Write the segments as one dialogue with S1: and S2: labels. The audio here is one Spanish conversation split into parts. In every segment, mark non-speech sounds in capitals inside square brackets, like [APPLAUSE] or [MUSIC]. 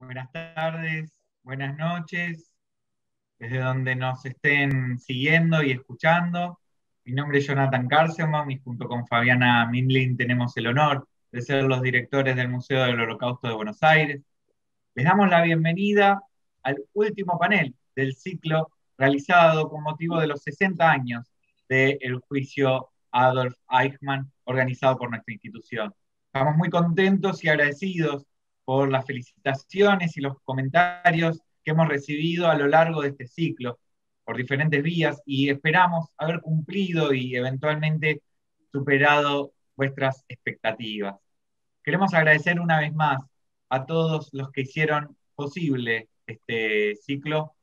S1: buenas tardes, buenas noches, desde donde nos estén siguiendo y escuchando. Mi nombre es Jonathan Carseman y junto con Fabiana Minlin tenemos el honor de ser los directores del Museo del Holocausto de Buenos Aires. Les damos la bienvenida al último panel del ciclo realizado con motivo de los 60 años del juicio Adolf Eichmann organizado por nuestra institución. Estamos muy contentos y agradecidos por las felicitaciones y los comentarios que hemos recibido a lo largo de este ciclo por diferentes vías y esperamos haber cumplido y eventualmente superado vuestras expectativas. Queremos agradecer una vez más a todos los que hicieron posible este ciclo,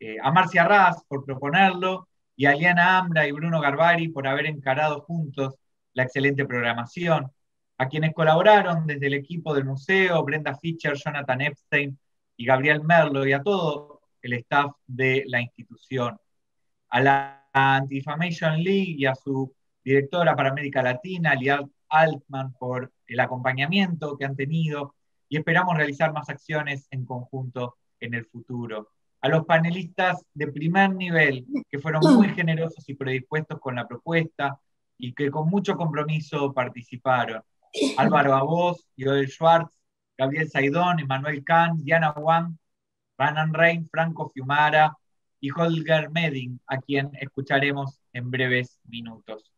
S1: eh, a Marcia Raz por proponerlo y a Liana Ambra y Bruno Garbari por haber encarado juntos la excelente programación, a quienes colaboraron desde el equipo del museo, Brenda Fischer, Jonathan Epstein y Gabriel Merlo, y a todo el staff de la institución, a la Anti-Defamation League y a su directora para América Latina, Liad Altman, por el acompañamiento que han tenido, y esperamos realizar más acciones en conjunto en el futuro. A los panelistas de primer nivel, que fueron muy generosos y predispuestos con la propuesta y que con mucho compromiso participaron. Álvaro Aboz, Joel Schwartz, Gabriel Saidón, Emanuel Kahn, Diana Wang, Ranan Rein, Franco Fiumara y Holger Medin, a quien escucharemos en breves minutos.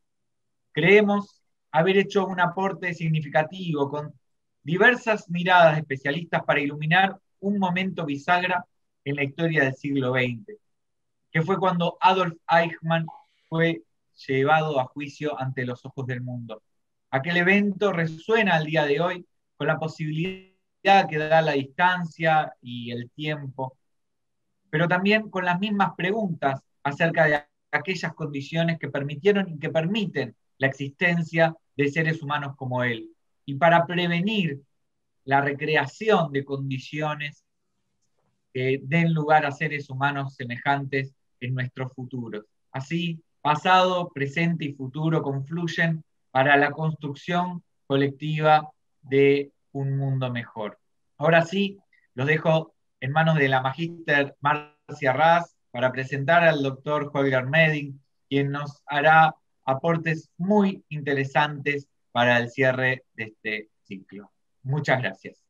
S1: Creemos haber hecho un aporte significativo con diversas miradas especialistas para iluminar un momento bisagra en la historia del siglo XX, que fue cuando Adolf Eichmann fue llevado a juicio ante los ojos del mundo aquel evento resuena al día de hoy con la posibilidad que da la distancia y el tiempo, pero también con las mismas preguntas acerca de aquellas condiciones que permitieron y que permiten la existencia de seres humanos como él. Y para prevenir la recreación de condiciones que den lugar a seres humanos semejantes en nuestro futuro. Así, pasado, presente y futuro confluyen para la construcción colectiva de un mundo mejor. Ahora sí, los dejo en manos de la magíster Marcia Raz para presentar al doctor Holger Medin, quien nos hará aportes muy interesantes para el cierre de este ciclo. Muchas gracias.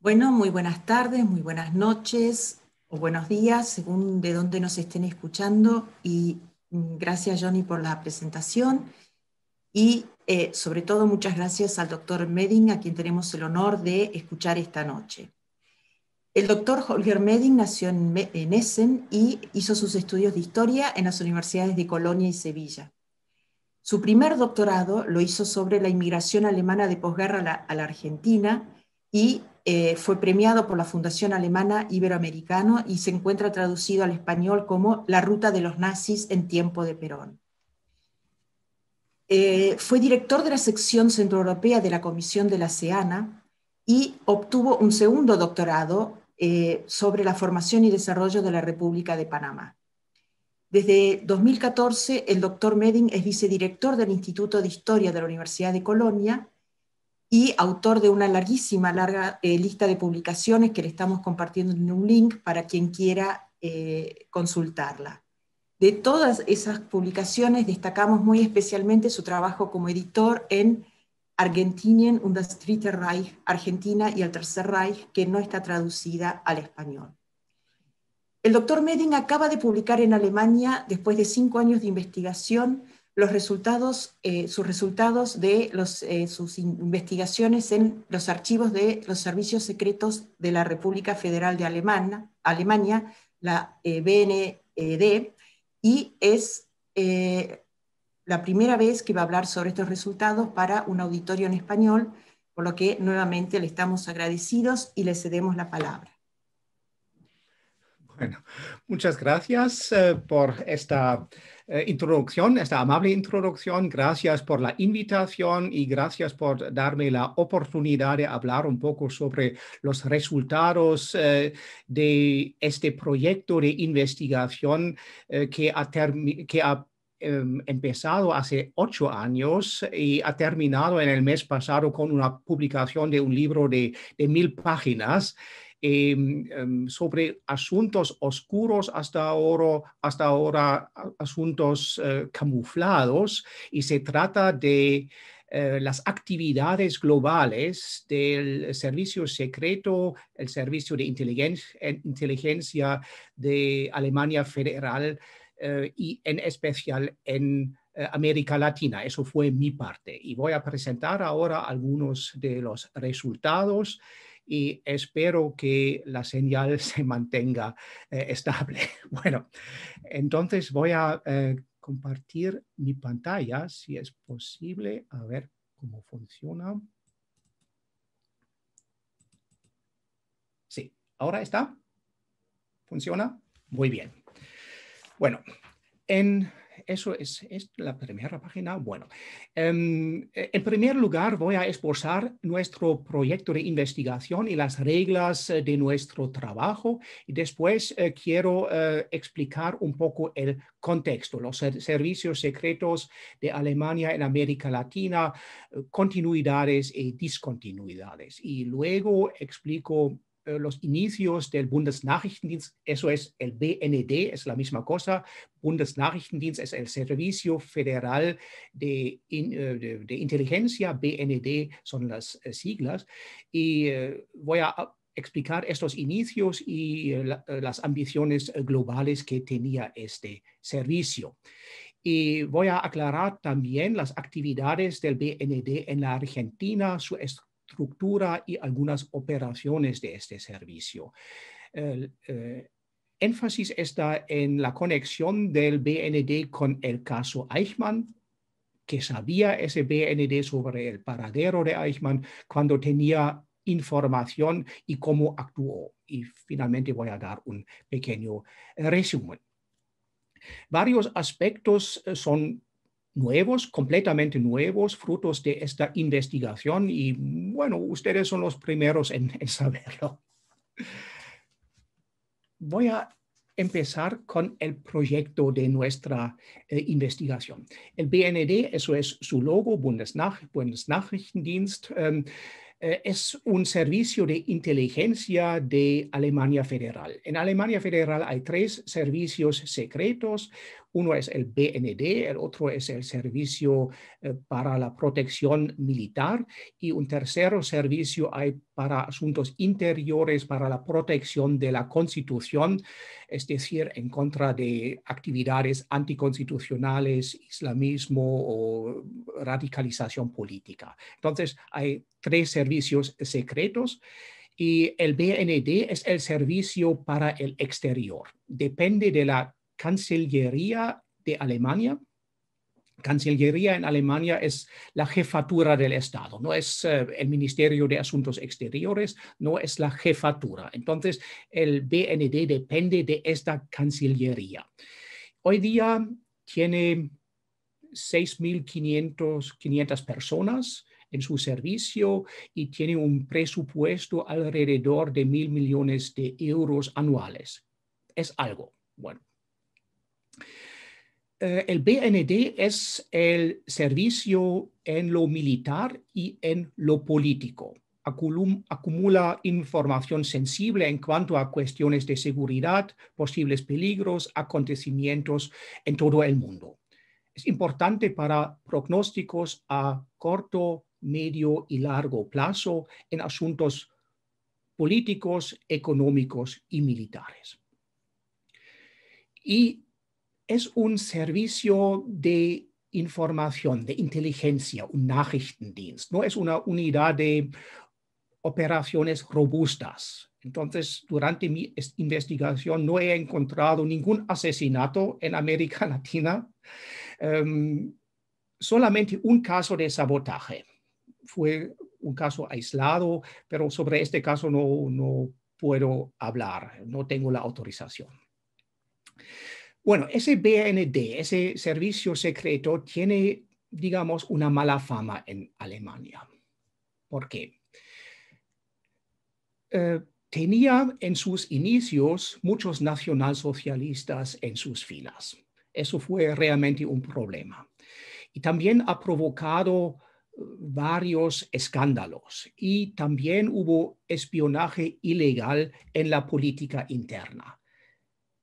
S2: Bueno, muy buenas tardes, muy buenas noches o buenos días, según de dónde nos estén escuchando. Y Mm, gracias, Johnny, por la presentación. Y eh, sobre todo, muchas gracias al doctor Medin, a quien tenemos el honor de escuchar esta noche. El doctor Holger Medin nació en, Essen y hizo sus estudios de historia en las universidades de Colonia y Sevilla. Su primer doctorado lo hizo sobre la inmigración alemana de posguerra a la Argentina y eh, fue premiado por la Fundación Alemana Iberoamericana y se encuentra traducido al español como La ruta de los nazis en tiempo de Perón. Eh, fue director de la sección centroeuropea de la Comisión de la SEANA y obtuvo un segundo doctorado eh, sobre la formación y desarrollo de la República de Panamá. Desde 2014, el doctor Medin es vicedirector del Instituto de Historia de la Universidad de Colonia y autor de una larguísima, larga eh, lista de publicaciones que le estamos compartiendo en un link para quien quiera eh, consultarla. De todas esas publicaciones destacamos muy especialmente su trabajo como editor en Argentinien und das Dritte Reich, Argentina y el Tercer Reich, que no está traducida al español. El doctor Medin acaba de publicar en Alemania, después de cinco años de investigación, los resultados, eh, sus resultados de los, eh, sus investigaciones en los archivos de los servicios secretos de la República Federal de Alemania, la eh, BND, e y es la primera vez que va a hablar sobre estos resultados para un auditorio en español, por lo que nuevamente le estamos agradecidos y le cedemos la palabra
S3: muchas gracias eh, por esta eh, introducción, esta amable introducción. Gracias por la invitación y gracias por darme la oportunidad de hablar un poco sobre los resultados eh, de este proyecto de investigación que ha, em, empezado hace ocho años y ha terminado en el mes pasado con una publicación de un libro de mil páginas Em, em, sobre asuntos oscuros hasta ahora, hasta ahora asuntos eh, camuflados y se trata de eh, las actividades globales del servicio secreto, el servicio de inteligencia de Alemania Federal eh, y en especial en América Latina. Eso fue mi parte. Y voy a presentar ahora algunos de los resultados y espero que la señal [LAUGHS] se mantenga eh, estable. [LAUGHS] Bueno, entonces voy a eh, compartir mi pantalla si es posible, a ver cómo funciona. Sí, ahora está. ¿Funciona? Muy bien. Bueno, en eso es, la primera página. Bueno, em, eh, en primer lugar voy a esbozar nuestro proyecto de investigación y las reglas eh, de nuestro trabajo. Y después eh, quiero explicar un poco el contexto, los servicios secretos de Alemania en América Latina, continuidades y discontinuidades. Y luego explico eh, los inicios del Bundesnachrichtendienst, eso es el BND, es la misma cosa. Bundesnachrichtendienst es el Servicio Federal de, eh, Inteligencia, BND son las eh, siglas. Y voy a explicar estos inicios y las ambiciones globales que tenía este servicio. Y voy a aclarar también las actividades del BND en la Argentina, su estructura, estructura y algunas operaciones de este servicio. El, eh, énfasis está en la conexión del BND con el caso Eichmann que sabía ese BND sobre el paradero de Eichmann cuando tenía información y cómo actuó. Y finalmente voy a dar un pequeño resumen. Varios aspectos eh, son nuevos, completamente nuevos frutos de esta investigación y bueno, ustedes son los primeros en, saberlo. Voy a empezar con el proyecto de nuestra eh, investigación. El BND, eso es su logo, Bundesnach Bundesnachrichtendienst, em, eh, es un servicio de inteligencia de Alemania Federal. En Alemania Federal hay tres servicios secretos. Uno es el BND, el otro es el Servicio eh, para la Protección Militar y un tercero servicio hay para asuntos interiores, para la protección de la Constitución, es decir, en contra de actividades anticonstitucionales, islamismo o radicalización política. Entonces, hay tres servicios secretos y el BND es el servicio para el exterior. Depende de la Cancillería de Alemania. Cancillería en Alemania es la jefatura del Estado, no es eh, el Ministerio de Asuntos Exteriores, no es la jefatura. Entonces, el BND depende de esta Cancillería. Hoy día tiene 6.500 personas en su servicio y tiene un presupuesto alrededor de mil millones de euros anuales. Es algo. Bueno, eh, el BND es el servicio en lo militar y en lo político. acumula información sensible en cuanto a cuestiones de seguridad, posibles peligros, acontecimientos en todo el mundo. Es importante para pronósticos a corto, medio y largo plazo en asuntos políticos, económicos y militares. Y es un servicio de información, de inteligencia, un Nachrichtendienst, no es una unidad de operaciones robustas. Entonces, durante mi investigación no he encontrado ningún asesinato en América [LAUGHS] Latina, em, solamente un caso de sabotaje. Fue un caso aislado, pero sobre este caso no puedo hablar, no tengo la autorización. Bueno, ese BND, ese servicio secreto, tiene, digamos, una mala fama en Alemania. ¿Por qué? Eh, tenía en sus inicios muchos nacionalsocialistas en sus filas. Eso fue realmente un problema. Y también ha provocado eh, varios escándalos y también hubo espionaje ilegal en la política interna.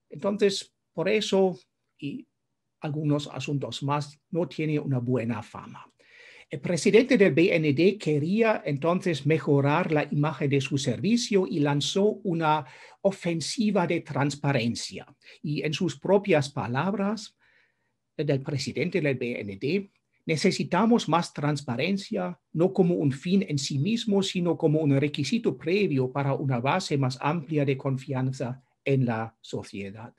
S3: Entonces, por eso, y algunos asuntos más, no tiene una buena fama. El presidente del BND quería entonces mejorar la imagen de su servicio y lanzó una ofensiva de transparencia. Y en sus propias palabras del presidente del BND, necesitamos más transparencia, no como un fin en sí mismo, sino como un requisito previo para una base más amplia de confianza en la sociedad.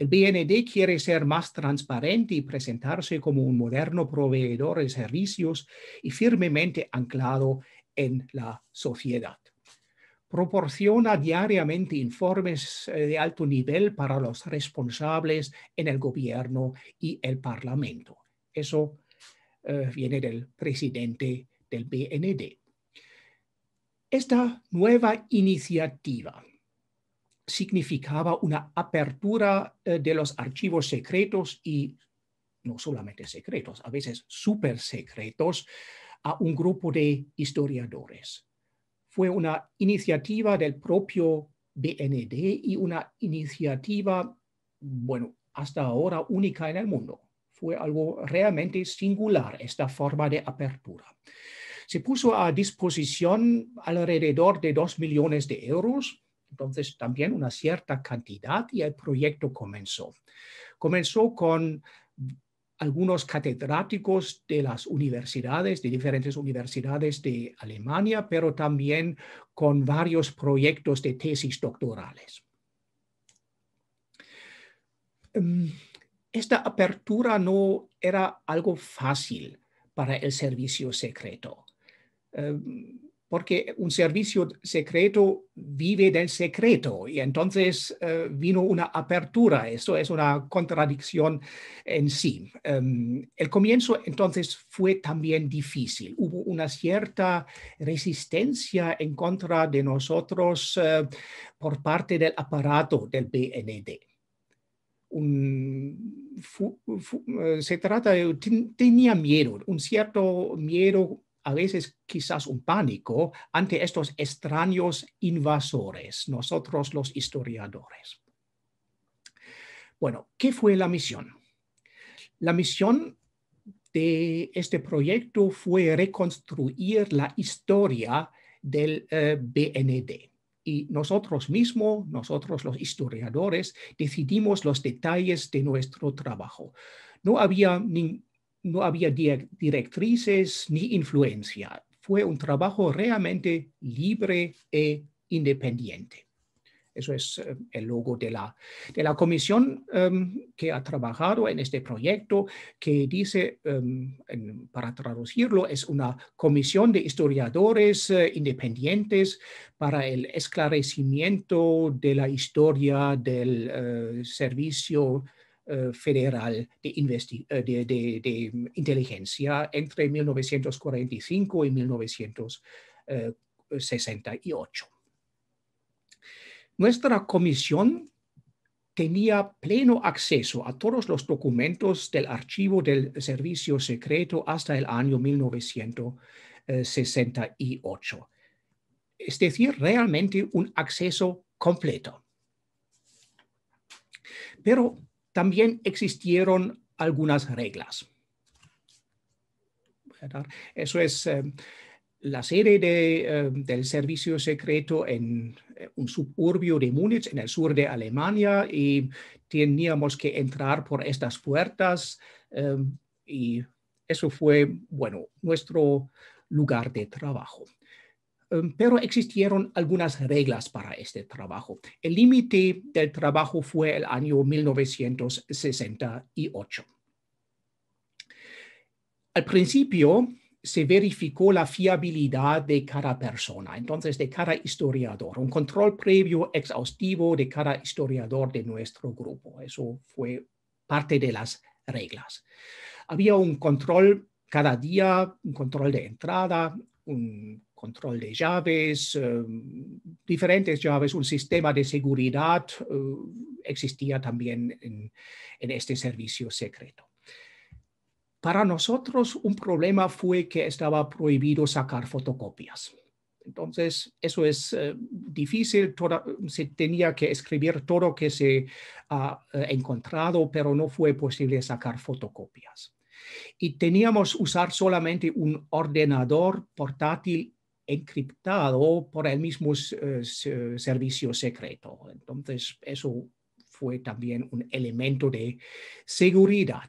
S3: El BND quiere ser más transparente y presentarse como un moderno proveedor de servicios y firmemente anclado en la sociedad. Proporciona diariamente informes eh, de alto nivel para los responsables en el gobierno y el parlamento. Eso eh, viene del presidente del BND. Esta nueva iniciativa significaba una apertura eh, de los archivos secretos y no solamente secretos, a veces súper secretos, a un grupo de historiadores. Fue una iniciativa del propio BND y una iniciativa, bueno, hasta ahora única en el mundo. Fue algo realmente singular esta forma de apertura. Se puso a disposición alrededor de dos millones de euros entonces, también una cierta cantidad y el proyecto comenzó. Comenzó con algunos catedráticos de las universidades, de diferentes universidades de Alemania, pero también con varios proyectos de tesis doctorales. Em, esta apertura no era algo fácil para el servicio secreto. Em, porque un servicio secreto vive del secreto y entonces eh, vino una apertura. Esto es una contradicción en sí. Em, el comienzo entonces fue también difícil. Hubo una cierta resistencia en contra de nosotros eh, por parte del aparato del BND. Eh, se trata de, tenía miedo, un cierto miedo a veces quizás un pánico ante estos extraños invasores, nosotros los historiadores. Bueno, ¿qué fue la misión? La misión de este proyecto fue reconstruir la historia del eh, BND. Y nosotros mismos, nosotros los historiadores, decidimos los detalles de nuestro trabajo. No había ni, no había directrices ni influencia. Fue un trabajo realmente libre e independiente. Eso es eh, el logo de la, de la comisión em, que ha trabajado en este proyecto, que dice, em, para traducirlo, es una comisión de historiadores eh, independientes para el esclarecimiento de la historia del eh, servicio eh, federal de, eh, mm, Inteligencia entre 1945 y 1968. Eh, Nuestra comisión tenía pleno acceso a todos los documentos del archivo del servicio secreto hasta el año 1968. Es decir, realmente un acceso completo. Pero también existieron algunas reglas. Eso es eh, la sede eh, del servicio secreto en eh, un suburbio de Múnich, en el sur de Alemania, y teníamos que entrar por estas puertas. y eso fue, bueno, nuestro lugar de trabajo. Em, pero existieron algunas reglas para este trabajo. El límite del trabajo fue el año 1968. Al principio se verificó la fiabilidad de cada persona, entonces de cada historiador, un control previo exhaustivo de cada historiador de nuestro grupo. Eso fue parte de las reglas. Había un control cada día, un control de entrada, un control de llaves, eh, diferentes llaves, un sistema de seguridad eh, existía también en, este servicio secreto. Para nosotros un problema fue que estaba prohibido sacar fotocopias. Entonces, eso es eh, difícil, se tenía que escribir todo lo que se ha encontrado, pero no fue posible sacar fotocopias y teníamos usar solamente un ordenador portátil encriptado por el mismo eh, servicio secreto. Entonces, eso fue también un elemento de seguridad.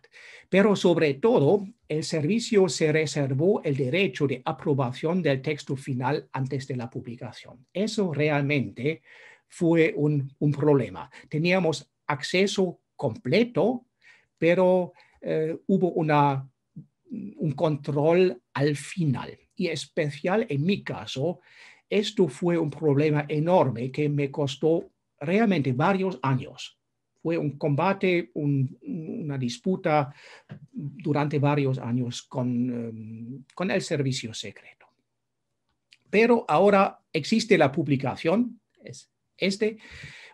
S3: Pero sobre todo, el servicio se reservó el derecho de aprobación del texto final antes de la publicación. Eso realmente fue un, problema. Teníamos acceso completo, pero eh, hubo un control al final y especial en mi caso, esto fue un problema enorme que me costó realmente varios años. Fue un combate, una disputa durante varios años con, eh, con el servicio secreto. Pero ahora existe la publicación, es este,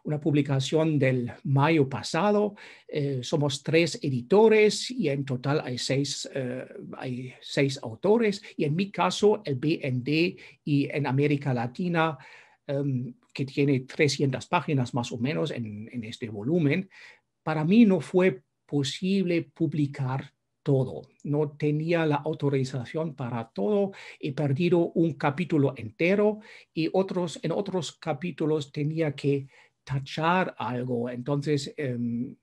S3: una publicación del mayo pasado. Eh, somos tres editores y en total hay seis, eh, autores. Y en mi caso, el BND y en América Latina, em, que tiene 300 páginas más o menos en, este volumen, para mí no fue posible publicar todo. No tenía la autorización para todo. He perdido un capítulo entero y otros, en otros capítulos tenía que tachar algo, entonces, em,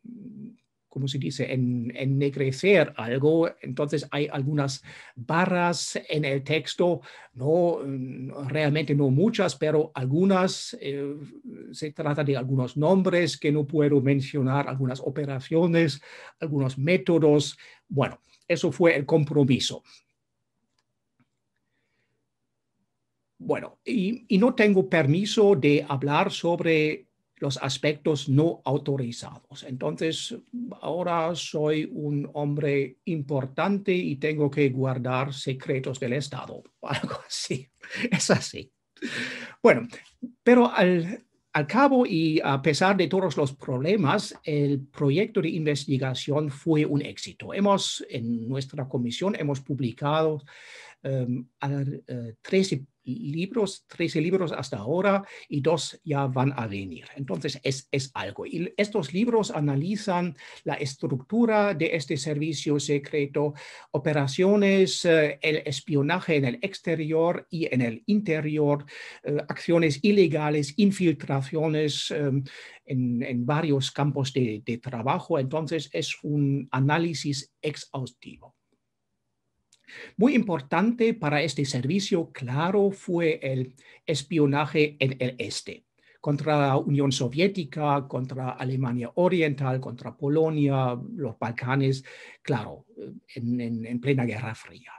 S3: como se dice?, en, ennegrecer algo, entonces hay algunas barras en el texto, no realmente no muchas, pero algunas, eh, se trata de algunos nombres que no puedo mencionar, algunas operaciones, algunos métodos, bueno. Eso fue el compromiso. Bueno, y, no tengo permiso de hablar sobre los aspectos no autorizados. Entonces, ahora soy un hombre importante y tengo que guardar secretos del Estado. [LAUGHS] Algo así. Es así. Bueno, pero al, cabo y a pesar de todos los problemas, el proyecto de investigación fue un éxito. Hemos, en nuestra comisión, hemos publicado um, libros, 13 libros hasta ahora y dos ya van a venir. Entonces es, algo. estos libros analizan la estructura de este servicio secreto, operaciones, eh, el espionaje en el exterior y en el interior, eh, acciones ilegales, infiltraciones em, en, varios campos de trabajo. Entonces es un análisis exhaustivo. Muy importante para este servicio, claro, fue el espionaje en el este, contra la Unión Soviética, contra Alemania Oriental, contra Polonia, los Balcanes, claro, en, plena Guerra Fría.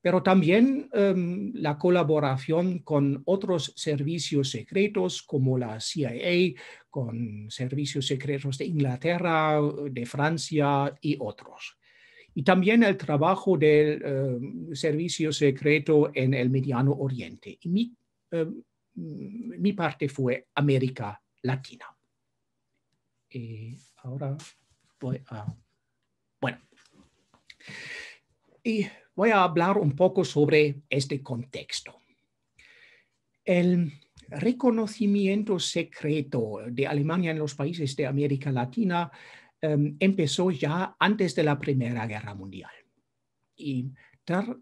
S3: Pero también em, la colaboración con otros servicios secretos como la CIA, con servicios secretos de Inglaterra, de Francia y otros y también el trabajo del eh, servicio secreto en el Mediano Oriente. mi, eh, mi parte fue América Latina. ahora voy a... Bueno. Y voy a hablar un poco sobre este contexto. El reconocimiento secreto de Alemania en los países de América Latina Em, empezó ya antes de la Primera Guerra Mundial. Y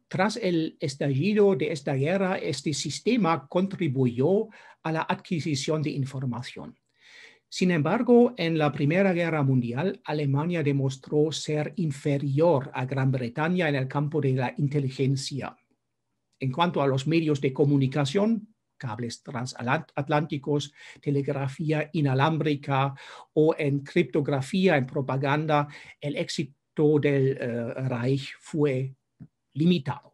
S3: tras el estallido de esta guerra, este sistema contribuyó a la adquisición de información. Sin embargo, en la Primera Guerra Mundial, Alemania demostró ser inferior a Gran Bretaña en el campo de la inteligencia. En cuanto a los medios de comunicación, cables transatlánticos, telegrafía inalámbrica o en criptografía, en propaganda, el éxito del eh, Reich fue limitado.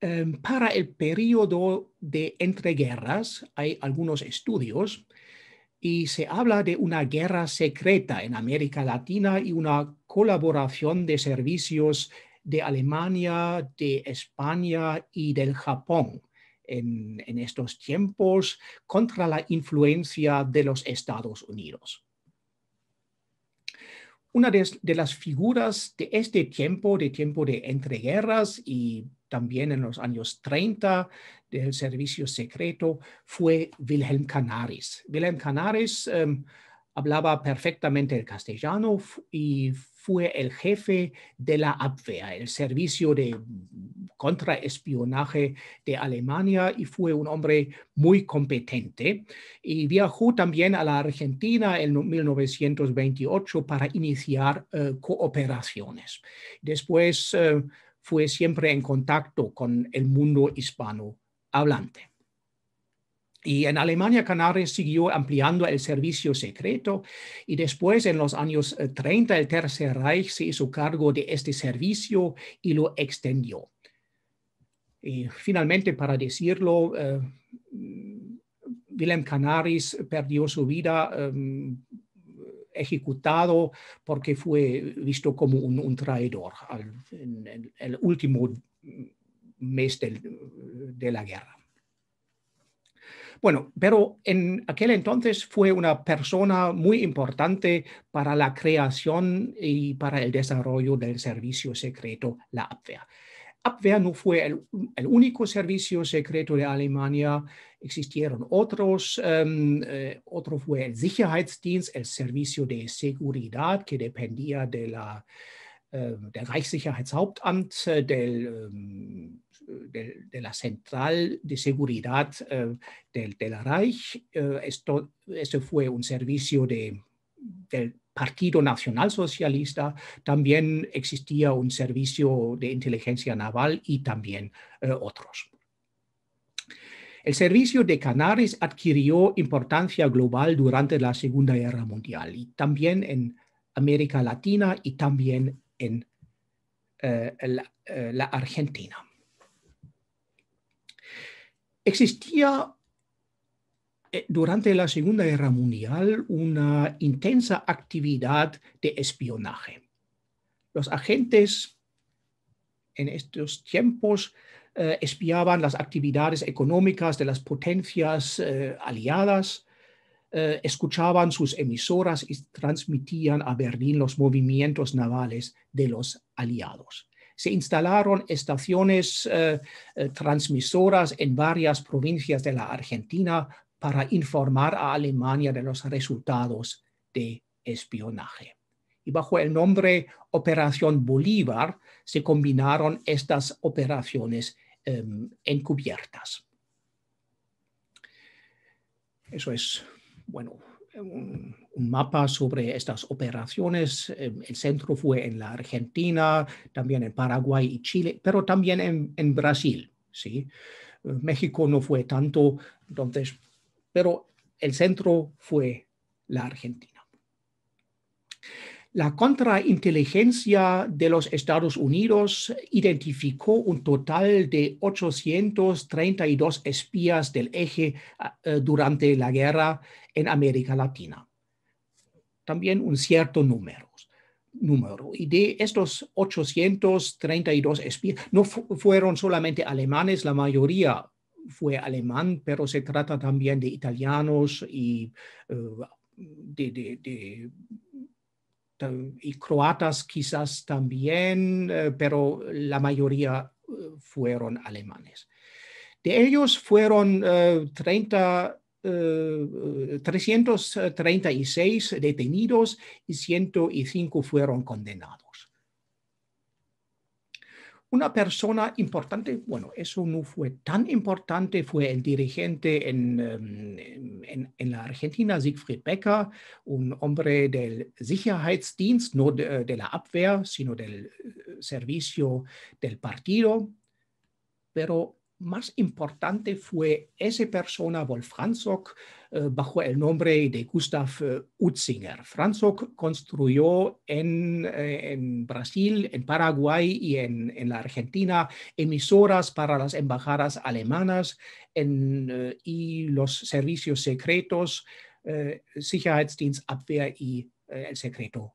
S3: Em, para el periodo de entreguerras hay algunos estudios y se habla de una guerra secreta en América Latina y una colaboración de servicios de Alemania, de España y del Japón. En, estos tiempos contra la influencia de los Estados Unidos. Una de, las figuras de este tiempo, de tiempo de entreguerras y también en los años 30 del servicio secreto, fue Wilhelm Canaris. Wilhelm Canaris, em, hablaba perfectamente el castellano y fue el jefe de la Abwehr, el servicio de mm, contraespionaje de Alemania y fue un hombre muy competente. Y viajó también a la Argentina en 1928 para iniciar eh, cooperaciones. Después eh, fue siempre en contacto con el mundo hispano hablante. Y en Alemania Canaris siguió ampliando el servicio secreto y después en los años 30 eh, el Tercer Reich se hizo cargo de este servicio y lo extendió. Y finalmente, para decirlo, eh, Wilhelm Canaris perdió su vida eh, ejecutado porque fue visto como un, traidor en, el último mes de la guerra. Bueno, pero en aquel entonces fue una persona muy importante para la creación y para el desarrollo del servicio secreto, la Abwehr. Abwehr no fue el, único servicio secreto de Alemania, existieron otros. Em, eh, otro fue el Sicherheitsdienst, el servicio de seguridad que dependía de la, eh, del Reichssicherheitshauptamt, eh, del em, de, la Central de Seguridad eh, del, Reich. Este esto, fue un servicio del Partido Nacional Socialista. También existía un servicio de inteligencia naval y también eh, otros. El servicio de Canaris adquirió importancia global durante la Segunda Guerra Mundial y también en América Latina y también en eh, la, Argentina. Existía eh, durante la Segunda Guerra Mundial una intensa actividad de espionaje. Los agentes en estos tiempos eh, espiaban las actividades económicas de las potencias eh, aliadas, escuchaban sus emisoras y transmitían a Berlín los movimientos navales de los aliados se instalaron estaciones eh, eh, transmisoras en varias provincias de la Argentina para informar a Alemania de los resultados de espionaje. Y bajo el nombre Operación Bolívar se combinaron estas operaciones em, encubiertas. Eso es, bueno, un, mapa sobre estas operaciones. Eh, el centro fue en la Argentina, también en Paraguay y Chile, pero también en, Brasil. ¿sí? Eh, México no fue tanto, entonces, pero el centro fue la Argentina. La contrainteligencia de los Estados Unidos identificó un total de 832 espías del eje eh, durante la guerra en América Latina. También un cierto número. número. Y de estos 832 espías, no fueron solamente alemanes, la mayoría fue alemán, pero se trata también de italianos y eh, de y croatas quizás también, eh, pero la mayoría eh, fueron alemanes. De ellos fueron 30, eh, 336 detenidos y 105 fueron condenados. Una persona importante, bueno, eso no fue tan importante, fue el dirigente em, en, en, la Argentina, Siegfried Becker, un hombre del Sicherheitsdienst, no de, de la Abwehr, sino del eh, servicio del partido, pero más importante fue esa persona, Wolf Franzok, eh, bajo el nombre de Gustav eh, Utzinger. Franzok construyó eh, en, Brasil, en Paraguay y en, la Argentina emisoras para las embajadas alemanas y los servicios secretos, Sicherheitsdienst, Abwehr y el secreto,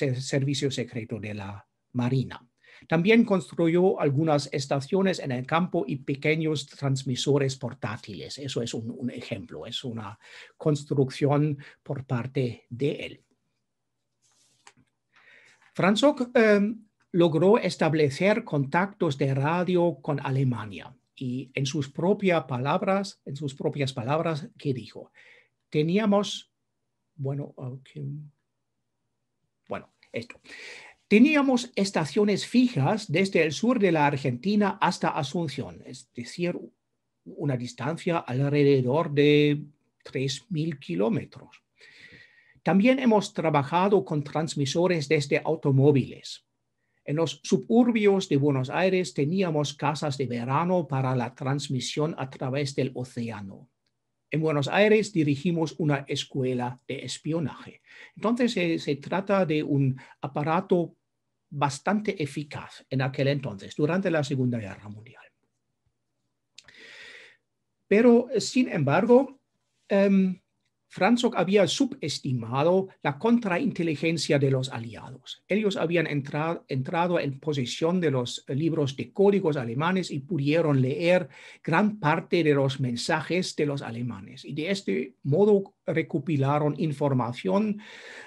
S3: el servicio secreto de la Marina. También construyó algunas estaciones en el campo y pequeños transmisores portátiles. Eso es un, ejemplo, es una construcción por parte de él. Franzok em, logró establecer contactos de radio con Alemania y en sus propias palabras, en sus propias palabras, ¿qué dijo? Teníamos, bueno, bueno, esto. Teníamos estaciones fijas desde el sur de la Argentina hasta Asunción, es decir, una distancia alrededor de 3.000 kilómetros. También hemos trabajado con transmisores desde automóviles. En los suburbios de Buenos Aires teníamos casas de verano para la transmisión a través del océano. En Buenos Aires dirigimos una escuela de espionaje. Entonces se, eh, se trata de un aparato bastante eficaz en aquel entonces, durante la Segunda Guerra Mundial. Pero, sin embargo, em, Franzok había subestimado la contrainteligencia de los aliados. Ellos habían entrado en posesión de los eh, libros de códigos alemanes y pudieron leer gran parte de los mensajes de los alemanes. Y de este modo recopilaron información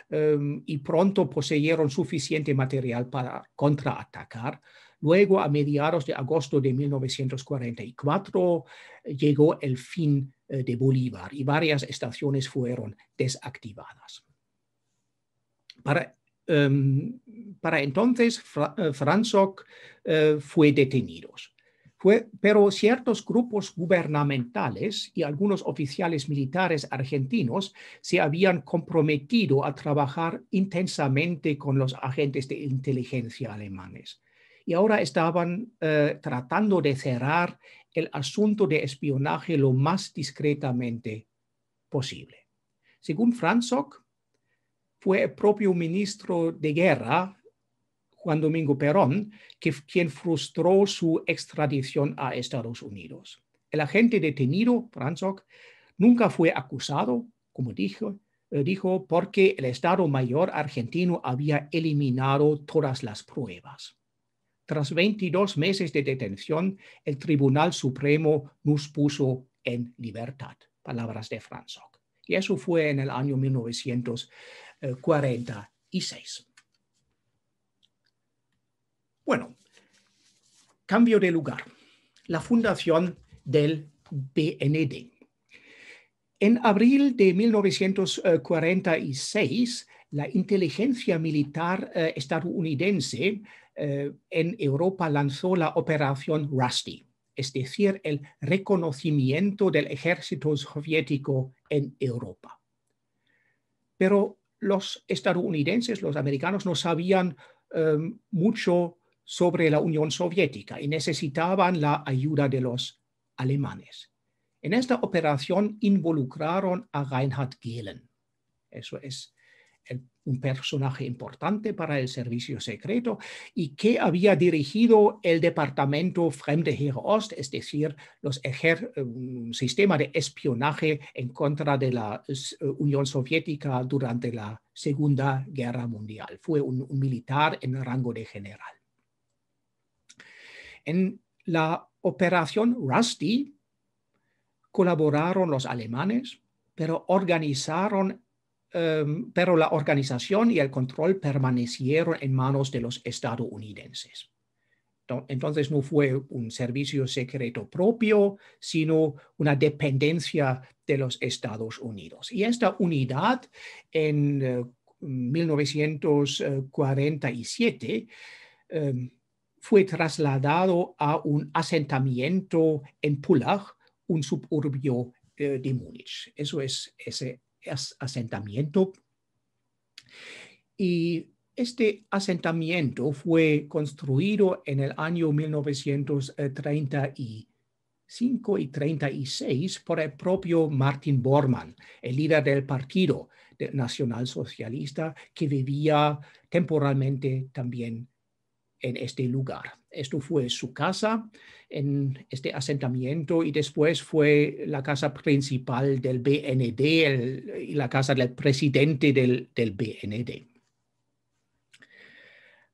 S3: em, y pronto poseyeron suficiente material para contraatacar. Luego, a mediados de agosto de 1944, llegó el fin eh, de Bolívar y varias estaciones fueron desactivadas. Para, em, entonces, eh, Franzok eh, fue detenido. pero ciertos grupos gubernamentales y algunos oficiales militares argentinos se habían comprometido a trabajar intensamente con los agentes de inteligencia alemanes. Y ahora estaban tratando de cerrar el asunto de espionaje lo más discretamente posible. Según Franzok, fue el propio ministro de guerra, Juan Domingo Perón, quien frustró su extradición a Estados Unidos. El agente detenido, Franzok, nunca fue acusado, como dijo, eh, dijo porque el Estado Mayor argentino había eliminado todas las pruebas. Tras 22 meses de detención, el Tribunal Supremo nos puso en libertad. Palabras de Franzok. Y eso fue en el año 1946. Bueno, cambio de lugar. La fundación del BND. En abril de 1946, la inteligencia militar eh, estadounidense eh, en Europa lanzó la operación Rusty, es decir, el reconocimiento del ejército soviético en Europa. Pero los estadounidenses, los americanos, no sabían em, mucho sobre la Unión Soviética y necesitaban la ayuda de los alemanes. En esta operación involucraron a Reinhard Gehlen. Eso es un personaje importante para el servicio secreto y que había dirigido el departamento Fremde Heere Ost, es decir, los un sistema de espionaje en contra de la Unión Soviética durante la Segunda Guerra Mundial. Fue un, un militar en rango de general. En la operación Rusty colaboraron los alemanes, pero organizaron Em, pero la organización y el control permanecieron en manos de los estadounidenses. Entonces no fue un servicio secreto propio, sino una dependencia de los Estados Unidos. Y esta unidad en 1947 eh, em, fue trasladado a un asentamiento en Pulag, un suburbio de, eh, de Múnich. Eso es ese asentamiento. Y este asentamiento fue construido en el año 1935 y 36 por el propio Martin Bormann, el líder del Partido Nacional Socialista, que vivía temporalmente también en este lugar. Esto fue su casa en este asentamiento y después fue la casa principal del BND y la casa del presidente del, BND.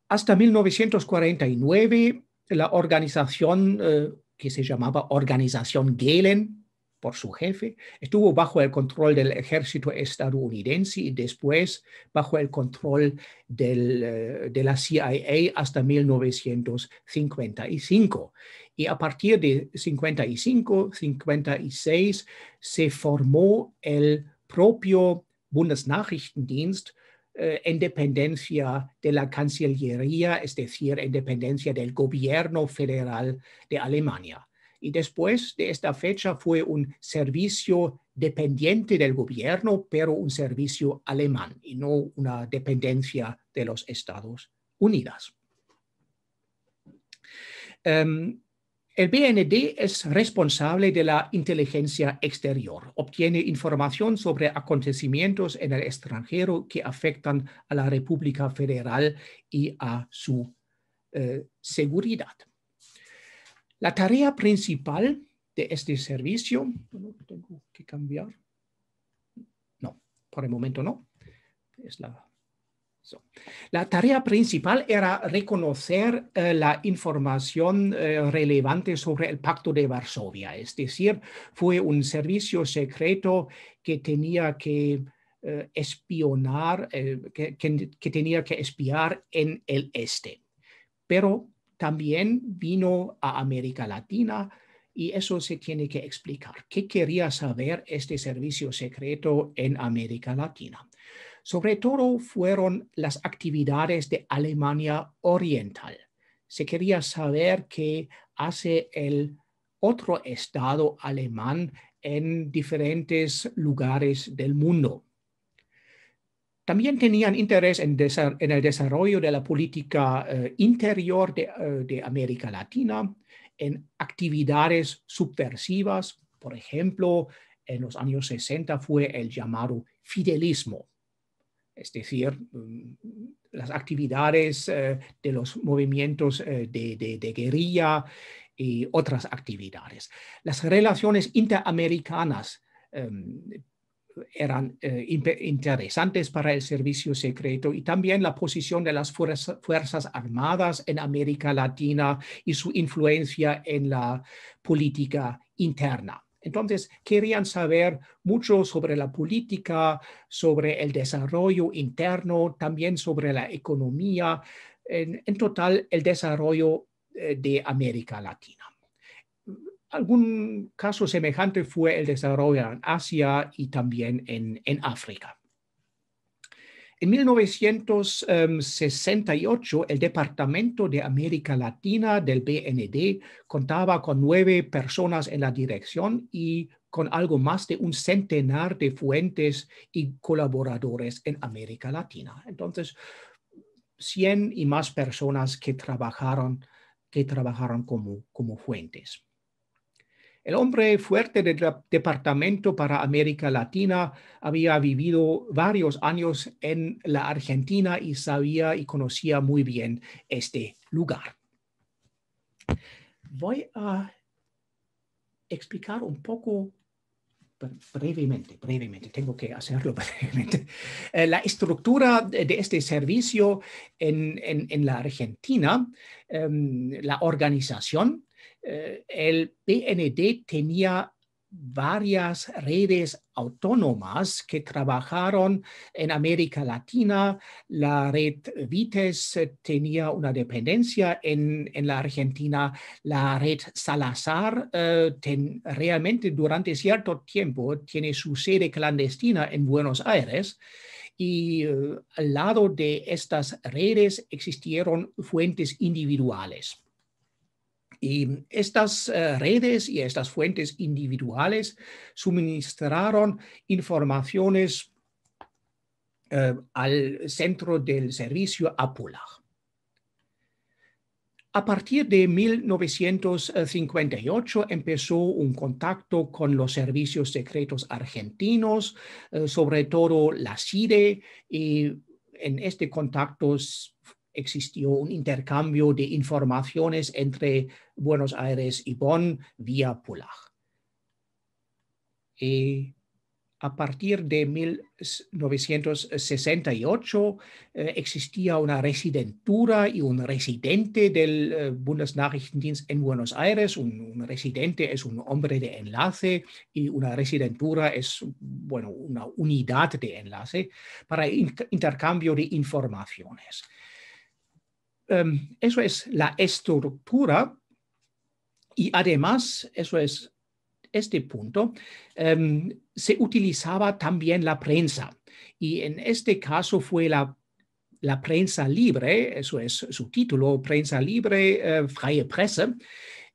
S3: Hasta 1949, la organización eh, que se llamaba Organización Gelen por su jefe, estuvo bajo el control del ejército estadounidense y después bajo el control eh, de la CIA hasta 1955. Y a partir de 55, 56 se formó el propio Bundesnachrichtendienst eh, en dependencia de la Cancillería, es decir, en dependencia del gobierno federal de Alemania y después de esta fecha fue un servicio dependiente del gobierno, pero un servicio alemán y no una dependencia de los Estados Unidos. Em, el BND es responsable de la inteligencia exterior. Obtiene información sobre acontecimientos en el extranjero que afectan a la República Federal y a su eh, seguridad. La tarea principal de este servicio, que cambiar. No, por el momento no. la, tarea principal era reconocer eh, la información eh, relevante sobre el Pacto de Varsovia, es decir, fue un servicio secreto que tenía que eh, espionar, que tenía que espiar en el este. Pero también vino a América Latina y eso se tiene que explicar. ¿Qué quería saber este servicio secreto en América Latina? Sobre todo fueron las actividades de Alemania Oriental. Se quería saber qué hace el otro estado alemán en diferentes lugares del mundo también tenían interés en, el desarrollo de la política eh, interior eh, de, América Latina, en actividades subversivas. Por ejemplo, en los años 60 fue el llamado fidelismo, es decir, mm, las actividades eh, de los movimientos de, de guerrilla y otras actividades. Las relaciones interamericanas em, eran eh, interesantes para el servicio secreto y también la posición de las Fuerzas Armadas en América Latina y su influencia en la política interna. Entonces, querían saber mucho sobre la política, sobre el desarrollo interno, también sobre la economía, en, total el desarrollo eh, de América Latina. Algún caso semejante fue el desarrollo en Asia y también en, África. En 1968, em, el Departamento de América Latina del BND contaba con nueve personas en la dirección y con algo más de un centenar de fuentes y colaboradores en América Latina. Entonces, 100 y más personas que trabajaron, que trabajaron como, como fuentes. El hombre fuerte del Departamento para América Latina había vivido varios años en la Argentina y sabía y conocía muy bien este lugar. Voy a explicar un poco brevemente, brevemente, tengo que hacerlo [LAUGHS] brevemente. Eh, la estructura de este servicio en, la Argentina, em, la organización eh, el PND tenía varias redes autónomas que trabajaron en América Latina. La red Vites tenía una dependencia en, la Argentina. La red Salazar eh, realmente durante cierto tiempo tiene su sede clandestina en Buenos Aires. Y eh, al lado de estas redes existieron fuentes individuales. Y estas eh, redes y estas fuentes individuales suministraron informaciones eh, al centro del servicio APOLAR. A partir de 1958 empezó un contacto con los servicios secretos argentinos, eh, sobre todo la CIDE, y en este contacto existió un intercambio de informaciones entre Buenos Aires y Bonn vía Pulag. Y eh, a partir de 1968 eh, existía una residentura y un residente del eh, Bundesnachrichtendienst en Buenos Aires. Un, residente es un hombre de enlace y una residentura es bueno, una unidad de enlace para intercambio de informaciones. Em, eso es la estructura y además, eso es este punto, em, se utilizaba también la prensa y en este caso fue la prensa libre, eso es su título, prensa libre, eh, freie Presse,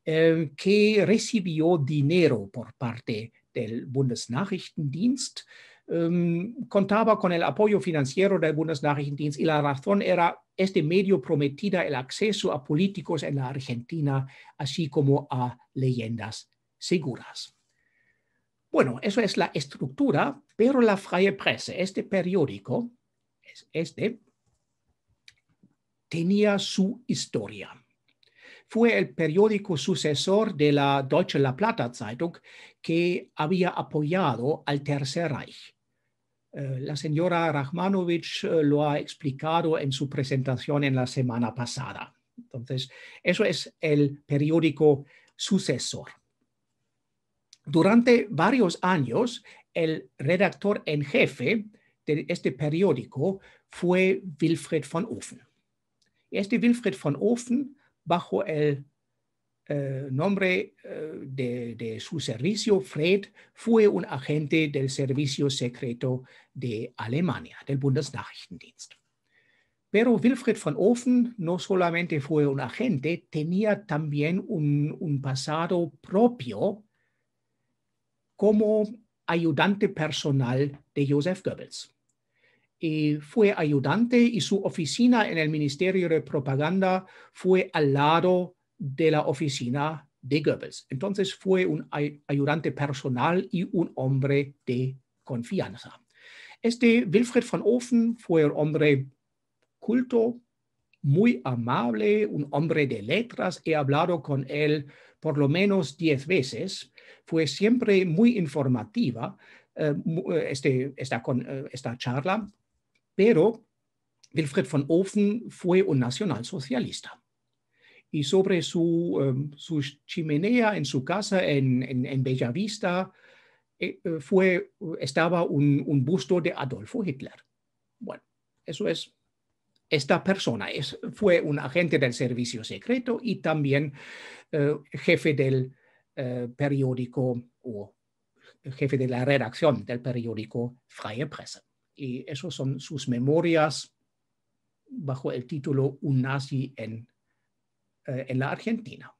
S3: em, que recibió dinero por parte del Bundesnachrichtendienst Em, contaba con el apoyo financiero del Bundesnachrichtendienst y la razón era, este medio prometida el acceso a políticos en la Argentina, así como a leyendas seguras. Bueno, eso es la estructura, pero la Freie Presse, este periódico, este, tenía su historia. Fue el periódico sucesor de la Deutsche La Plata Zeitung que había apoyado al Tercer Reich eh, la señora Rachmanovich eh, lo ha explicado en su presentación en la semana pasada. Entonces, eso es el periódico sucesor. Durante varios años, el redactor en jefe de este periódico fue Wilfred von Ofen. Este Wilfried von Ofen, bajo el eh, nombre eh, de, su servicio, Fred fue un agente del Servicio Secreto de Alemania, del Bundesnachrichtendienst. Pero Wilfried von Ofen no solamente fue un agente, tenía también un, pasado propio como ayudante personal de Josef Goebbels. Y fue ayudante y su oficina en el Ministerio de Propaganda fue al lado de la oficina de Goebbels. Entonces fue un ayudante personal y un hombre de confianza. Este Wilfred von Ofen fue un hombre culto, muy amable, un hombre de letras. He hablado con él por lo menos diez veces. Fue siempre muy informativa eh, eh, este, esta, eh, esta charla, pero Wilfred von Ofen fue un nacionalsocialista y sobre su, em, su chimenea en su casa en, en, Bella Vista eh, eh, fue, estaba un, busto de Adolfo Hitler. Bueno, eso es, esta persona es, fue un agente del servicio secreto y también eh, jefe del periódico o jefe de la redacción del periódico Freie Presse. Y esas son sus memorias bajo el título Un nazi en eh, en la Argentina.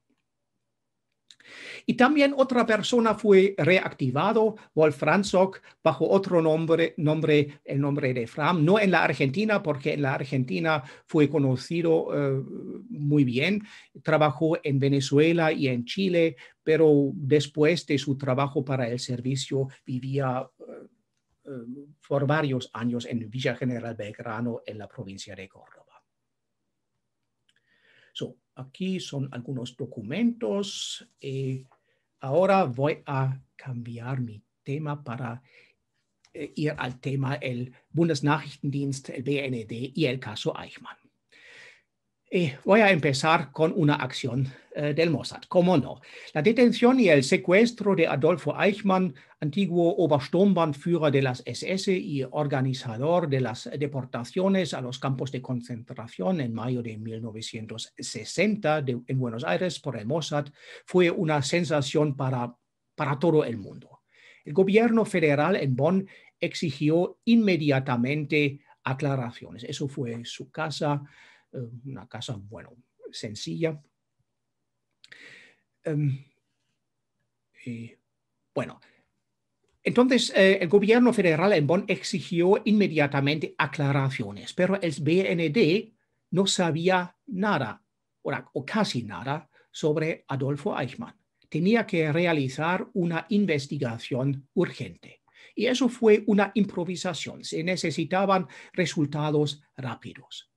S3: Y también otra persona fue reactivado, Wolf Franzok, bajo otro nombre, nombre, el nombre de Fram, no en la Argentina, porque en la Argentina fue conocido eh, muy bien, trabajó en Venezuela y en Chile, pero después de su trabajo para el servicio vivía eh, por varios años en Villa General Belgrano, en la provincia de Córdoba. Aquí son algunos documentos. Eh, ahora voy a cambiar mi tema para eh, ir al tema el Bundesnachrichtendienst, el BND y el caso Eichmann voy a empezar con una acción eh, del Mossad, cómo no. La detención y el secuestro de Adolfo Eichmann, antiguo Obersturmbannführer de las SS y organizador de las deportaciones a los campos de concentración en mayo de 1960 en Buenos Aires por el Mossad, fue una sensación para, para todo el mundo. El gobierno federal en Bonn exigió inmediatamente aclaraciones. Eso fue su casa eh, una casa, bueno, sencilla. Em, bueno, entonces, eh, el gobierno federal en Bonn exigió inmediatamente aclaraciones, pero el BND no sabía nada o casi nada sobre Adolfo Eichmann. Tenía que realizar una investigación urgente. Y eso fue una improvisación. Se necesitaban resultados rápidos.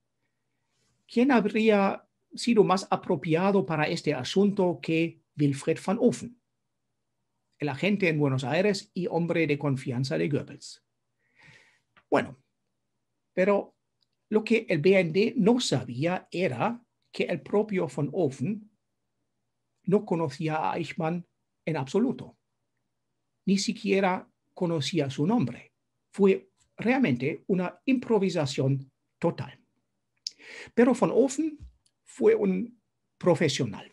S3: ¿quién habría sido más apropiado para este asunto que Wilfred van Offen, el agente en Buenos Aires y hombre de confianza de Goebbels? Bueno, pero lo que el BND no sabía era que el propio von Offen no conocía a Eichmann en absoluto. Ni siquiera conocía su nombre. Fue realmente una improvisación total. Pero von Offen fue un profesional.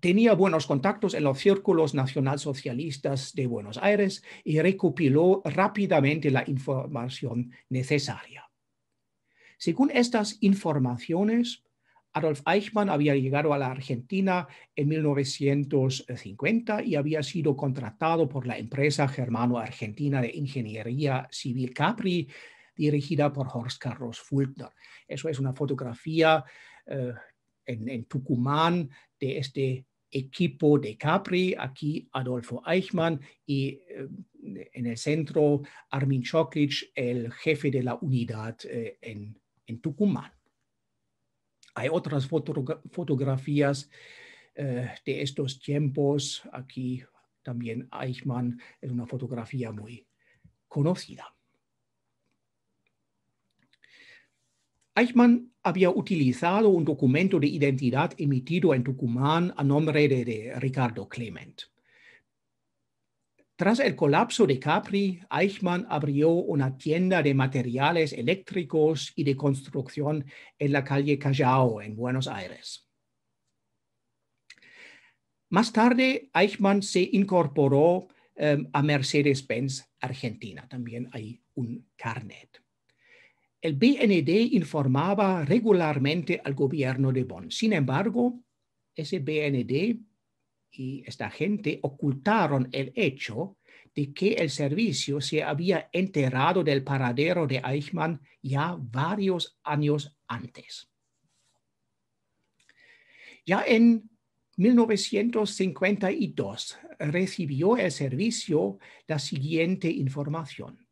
S3: Tenía buenos contactos en los círculos nacionalsocialistas de Buenos Aires y recopiló rápidamente la información necesaria. Según estas informaciones, Adolf Eichmann había llegado a la Argentina en 1950 y había sido contratado por la empresa germano-argentina de ingeniería civil Capri dirigida por Horst Carlos Fultner. Eso es una fotografía eh, en, Tucumán de este equipo de Capri, aquí Adolfo Eichmann y eh, en el centro Armin Choklic, el jefe de la unidad eh, en, Tucumán. Hay otras fotografías de estos tiempos, aquí también Eichmann, es una fotografía muy conocida. Eichmann había utilizado un documento de identidad emitido en Tucumán a nombre de, Ricardo Clement. Tras el colapso de Capri, Eichmann abrió una tienda de materiales eléctricos y de construcción en la calle Callao, en Buenos Aires. Más tarde, Eichmann se incorporó eh, a Mercedes-Benz Argentina. También hay un carnet. El BND informaba regularmente al gobierno de Bonn. Sin embargo, ese BND y esta gente ocultaron el hecho de que el servicio se había enterado del paradero de Eichmann ya varios años antes. Ya en 1952 recibió el servicio la siguiente información.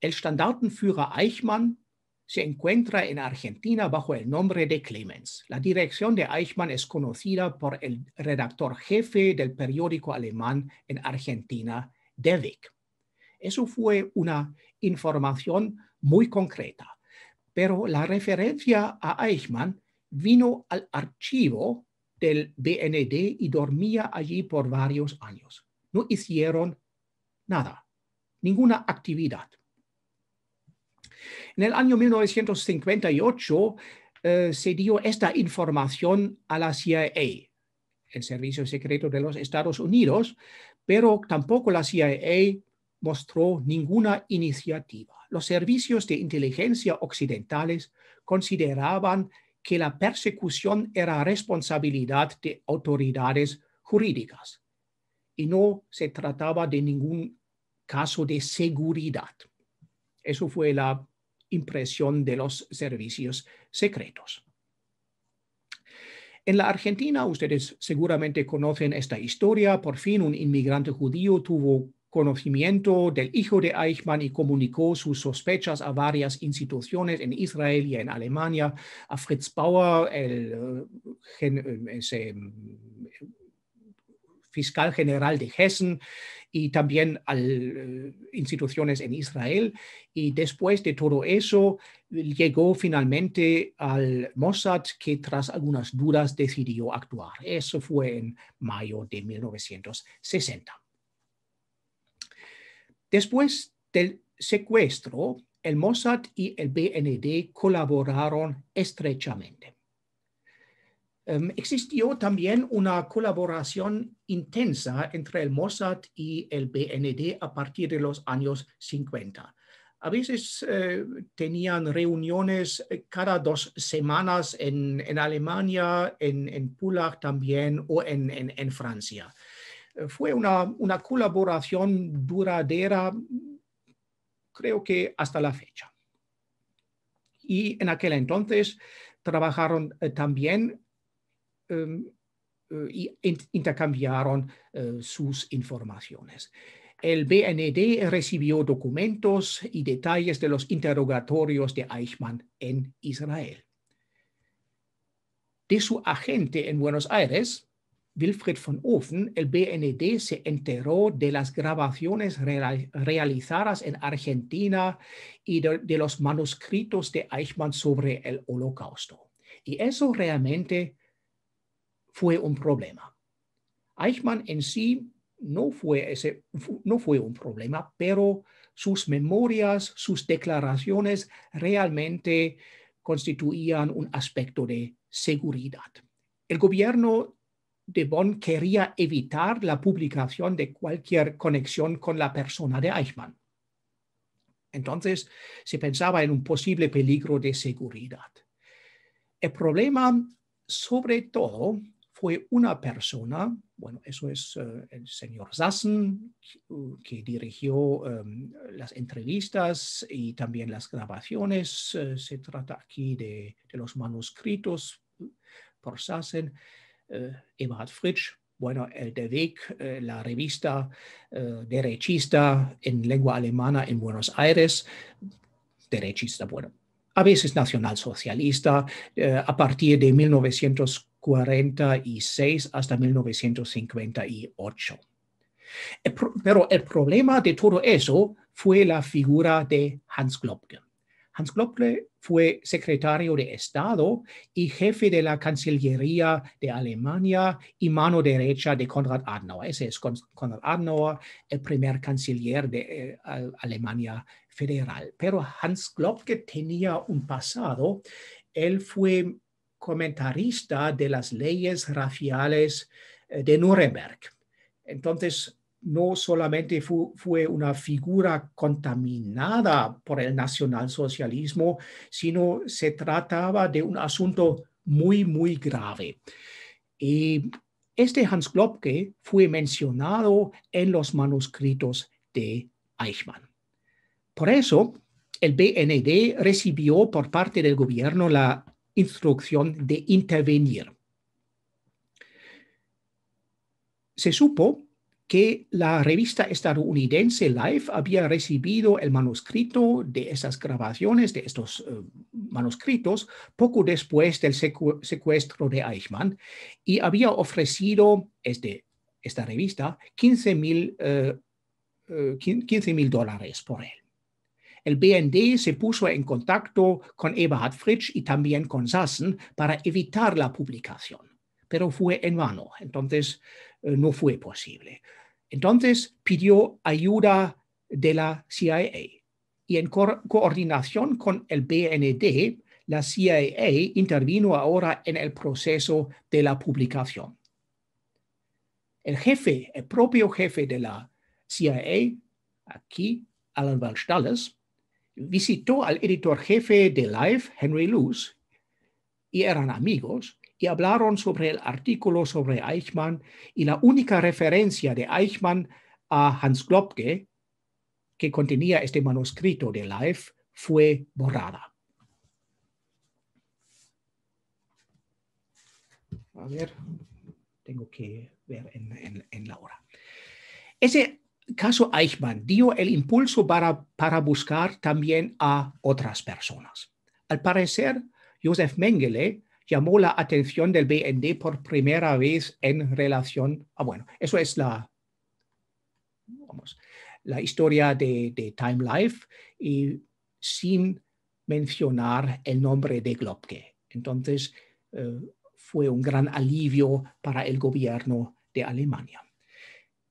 S3: El Standartenführer Eichmann se encuentra en Argentina bajo el nombre de Clemens. La dirección de Eichmann es conocida por el redactor jefe del periódico alemán en Argentina, Devik. Eso fue una información muy concreta, pero la referencia a Eichmann vino al archivo del BND y dormía allí por varios años. No hicieron nada, ninguna actividad. En el año 1958 eh, se dio esta información a la CIA, el Servicio Secreto de los Estados Unidos, pero tampoco la CIA mostró ninguna iniciativa. Los servicios de inteligencia occidentales consideraban que la persecución era responsabilidad de autoridades jurídicas y no se trataba de ningún caso de seguridad. Eso fue la impresión de los servicios secretos. En la Argentina, ustedes seguramente conocen esta historia, por fin un inmigrante judío tuvo conocimiento del hijo de Eichmann y comunicó sus sospechas a varias instituciones en Israel y en Alemania. A Fritz Bauer, el, eh, fiscal general de Hessen y también a eh, instituciones en Israel. Y después de todo eso, llegó finalmente al Mossad, que tras algunas dudas decidió actuar. Eso fue en mayo de 1960. Después del secuestro, el Mossad y el BND colaboraron estrechamente. Em, existió también una colaboración intensa entre el Mossad y el BND a partir de los años 50. A veces eh, tenían reuniones eh, cada dos semanas en, Alemania, en, en Pulag también o en, Francia. Fue una, colaboración duradera, creo que hasta la fecha. Y en aquel entonces trabajaron eh, también Em, eh, intercambiaron eh, sus informaciones. El BND recibió documentos y detalles de los interrogatorios de Eichmann en Israel. De su agente en Buenos Aires, Wilfried von Ofen, el BND se enteró de las grabaciones realizadas en Argentina y de, de los manuscritos de Eichmann sobre el holocausto. Y eso realmente fue un problema. Eichmann en sí no fue, no fue un problema, pero sus memorias, sus declaraciones realmente constituían un aspecto de seguridad. El gobierno de Bonn quería evitar la publicación de cualquier conexión con la persona de Eichmann. Entonces se pensaba en un posible peligro de seguridad. El problema, sobre todo, fue una persona, bueno, eso es eh, el señor Sassen, que uh, dirigió em, las entrevistas y también las grabaciones. Eh, se trata aquí de, los manuscritos uh, por Sassen, Eberhard eh, Fritsch, bueno, el de Weg, la revista derechista en lengua alemana en Buenos Aires, derechista, bueno, a veces nacionalsocialista, socialista a partir de 1940 1946 hasta 1958. Pero el problema de todo eso fue la figura de Hans Globke. Hans Globke fue secretario de Estado y jefe de la Cancillería de Alemania y mano derecha de Konrad Adenauer. Ese es Konrad Adenauer, el primer canciller de eh, Alemania federal. Pero Hans Globke tenía un pasado. Él fue comentarista de las leyes raciales eh, de Nuremberg. Entonces, no solamente fue una figura contaminada por el nacionalsocialismo, sino se trataba de un asunto muy, muy grave. Y este Hans Globke fue mencionado en los manuscritos de Eichmann. Por eso, el BND recibió por parte del gobierno la instrucción de intervenir. Se supo que la revista estadounidense Life había recibido el manuscrito de esas grabaciones, de estos eh, manuscritos, poco después del secuestro de Eichmann y había ofrecido este, esta revista 15 mil 15 eh, eh, mil dólares por él. El BND se puso en contacto con Eberhard Fritsch y también con Sassen para evitar la publicación, pero fue en vano, entonces eh, no fue posible. Entonces pidió ayuda de la CIA y en coordinación con el BND, la CIA intervino ahora en el proceso de la publicación. El jefe, el propio jefe de la CIA, aquí, Alan Van Stalles, visitó al editor jefe de Life, Henry Luce, y eran amigos, y hablaron sobre el artículo sobre Eichmann y la única referencia de Eichmann a Hans Globke que contenía este manuscrito de Life fue borrada. A ver, tengo que ver en, la hora. Ese caso Eichmann dio el impulso para, buscar también a otras personas. Al parecer, Josef Mengele llamó la atención del BND por primera vez en relación a, bueno, eso es la, la historia de, de Time Life y sin mencionar el nombre de Globke. Entonces, eh, fue un gran alivio para el gobierno de Alemania.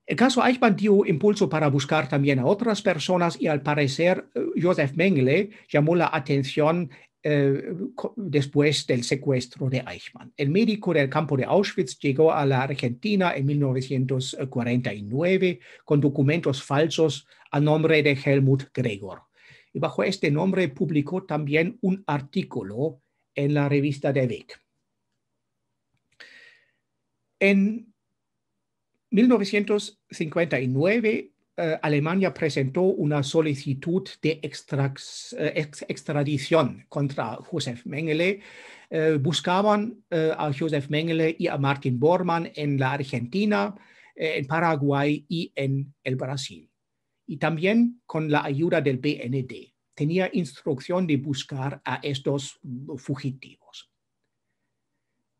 S3: El eh, caso Eichmann dio impulso para buscar también a otras personas y al parecer eh, Josef Mengele llamó la atención eh, después del secuestro de Eichmann. El médico del campo de Auschwitz llegó a la Argentina en 1949 con documentos falsos a nombre de Helmut Gregor. Y bajo este nombre publicó también un artículo en la revista Der Weg. En 1959 eh, Alemania presentó una solicitud de eh, extradición contra Josef Mengele. Eh, buscaban a Josef Mengele y a Martin Bormann en la Argentina, en Paraguay y en el Brasil. Y también con la ayuda del BND. Tenía instrucción de buscar a estos fugitivos.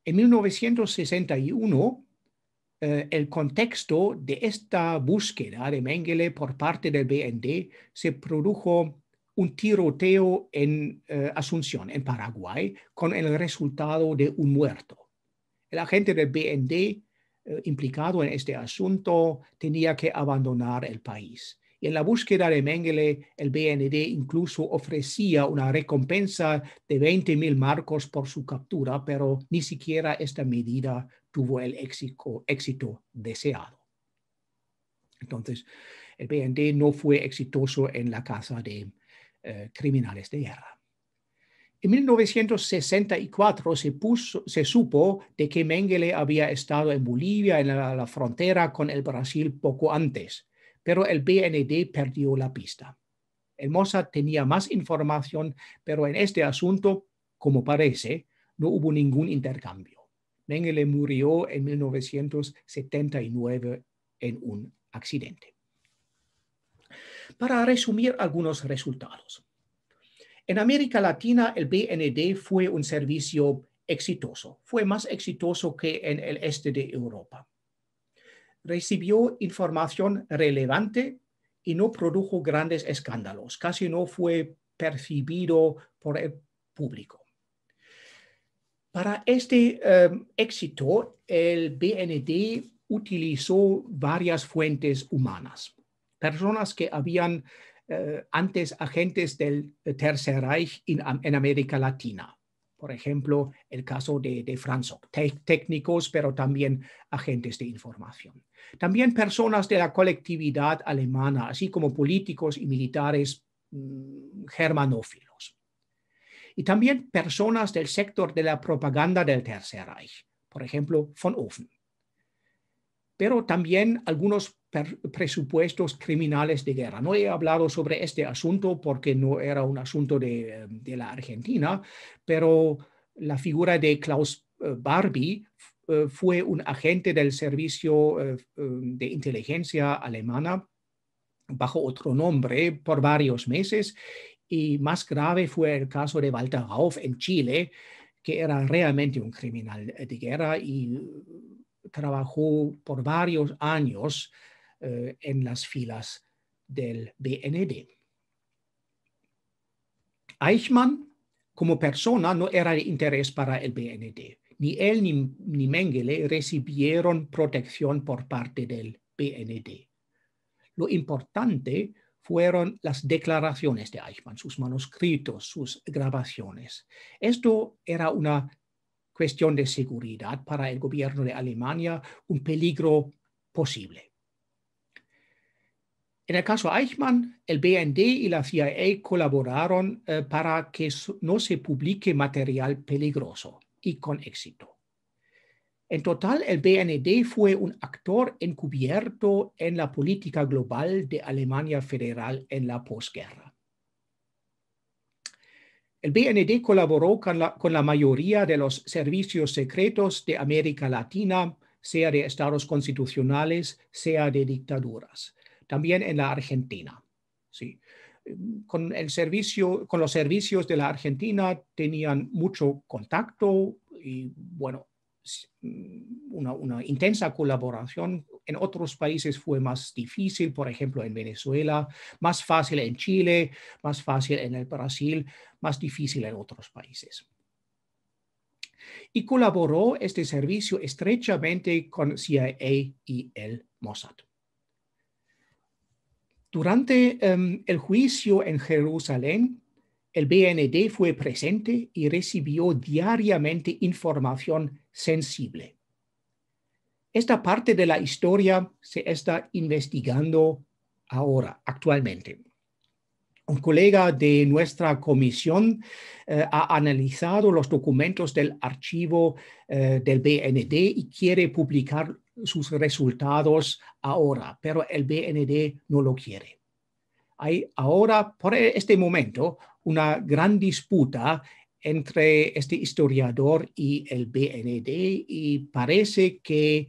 S3: En 1961, eh, el contexto de esta búsqueda de Mengele por parte del BND se produjo un tiroteo en eh, Asunción, en Paraguay, con el resultado de un muerto. El agente del BND eh, implicado en este asunto tenía que abandonar el país. Y en la búsqueda de Mengele, el BND incluso ofrecía una recompensa de 20 mil marcos por su captura, pero ni siquiera esta medida tuvo el éxito, deseado. Entonces, el BND no fue exitoso en la caza de eh, criminales de guerra. En 1964 se, supo de que Mengele había estado en Bolivia, en la, frontera con el Brasil, poco antes pero el BND perdió la pista. El Mossad tenía más información, pero en este asunto, como parece, no hubo ningún intercambio. Mengele murió en 1979 en un accidente. Para resumir algunos resultados. En América Latina, el BND fue un servicio exitoso, fue más exitoso que en el este de Europa recibió información relevante y no produjo grandes escándalos, casi no fue percibido por el público. Para este em, éxito, el BND utilizó varias fuentes humanas, personas que habían eh, antes agentes del Tercer Reich en América Latina por ejemplo, el caso de, de técnicos, pero también agentes de información. También personas de la colectividad alemana, así como políticos y militares mm, germanófilos. Y también personas del sector de la propaganda del Tercer Reich, por ejemplo, von Ofen. Pero también algunos presupuestos criminales de guerra. No he hablado sobre este asunto porque no era un asunto de, la Argentina, pero la figura de Klaus eh, Barbie eh, fue un agente del servicio eh, de inteligencia alemana bajo otro nombre por varios meses y más grave fue el caso de Walter Rauf en Chile, que era realmente un criminal de guerra y trabajó por varios años eh, en las filas del BND. Eichmann como persona no era de interés para el BND. Ni él ni, ni Mengele recibieron protección por parte del BND. Lo importante fueron las declaraciones de Eichmann, sus manuscritos, sus grabaciones. Esto era una cuestión de seguridad para el gobierno de Alemania, un peligro posible. En el caso Eichmann, el BND y la CIA colaboraron eh, para que no se publique material peligroso y con éxito. En total, el BND fue un actor encubierto en la política global de Alemania Federal en la posguerra. El BND colaboró con la mayoría de los servicios secretos de América Latina, sea de estados constitucionales, sea de dictaduras también en la Argentina. ¿sí? Con, el servicio, con los servicios de la Argentina tenían mucho contacto y, bueno, mm, una, intensa colaboración. En otros países fue más difícil, por ejemplo, en Venezuela, más fácil en Chile, más fácil en el Brasil, más difícil en otros países. Y colaboró este servicio estrechamente con CIA y el Mossad. Durante em, el juicio en Jerusalén, el BND fue presente y recibió diariamente información sensible. Esta parte de la historia se está investigando ahora, actualmente. Un colega de nuestra comisión eh, ha analizado los documentos del archivo eh, del BND y quiere publicar sus resultados ahora, pero el BND no lo quiere. Hay ahora, por este momento, una gran disputa entre este historiador y el BND y parece que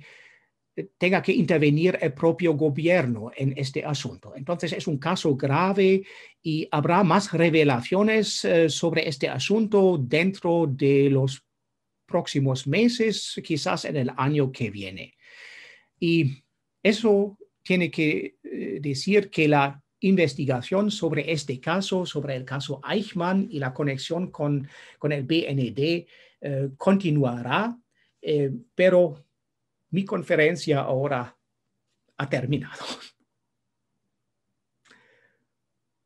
S3: tenga que intervenir el propio gobierno en este asunto. Entonces es un caso grave y habrá más revelaciones eh, sobre este asunto dentro de los próximos meses, quizás en el año que viene. Y eso tiene que eh, decir que la investigación sobre este caso, sobre el caso Eichmann y la conexión con, con el BND eh, continuará, eh, pero mi conferencia ahora ha terminado. [LAUGHS]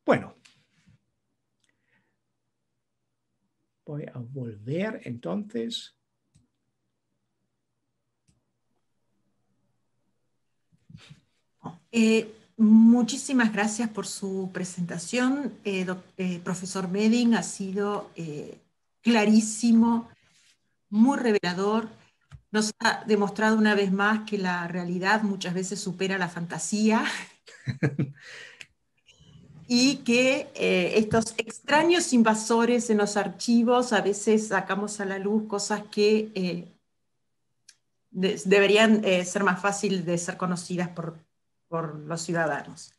S3: Bueno, voy a volver entonces.
S2: Eh, muchísimas gracias por su presentación, eh, eh, profesor Medin. Ha sido clarísimo, muy revelador. Nos ha demostrado una vez más que la realidad muchas veces supera la fantasía [LAUGHS] y que estos extraños invasores en los archivos a veces sacamos a la luz cosas que deberían ser más fácil de ser conocidas por, por los ciudadanos.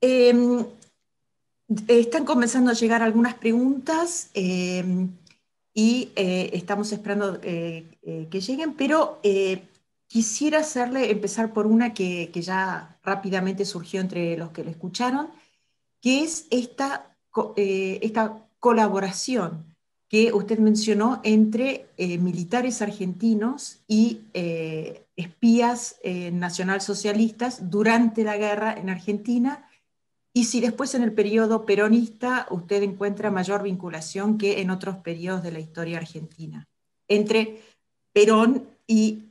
S2: Em, están comenzando a llegar algunas preguntas em, y eh, estamos esperando eh, eh, que lleguen, pero quisiera hacerle empezar por una que, ya rápidamente surgió entre los que lo escucharon, que es esta, esta colaboración que usted mencionó entre eh, militares argentinos y eh, espías eh, nacionalsocialistas durante la guerra en Argentina, y si después en el periodo peronista usted encuentra mayor vinculación que en otros periodos de la historia argentina, entre Perón y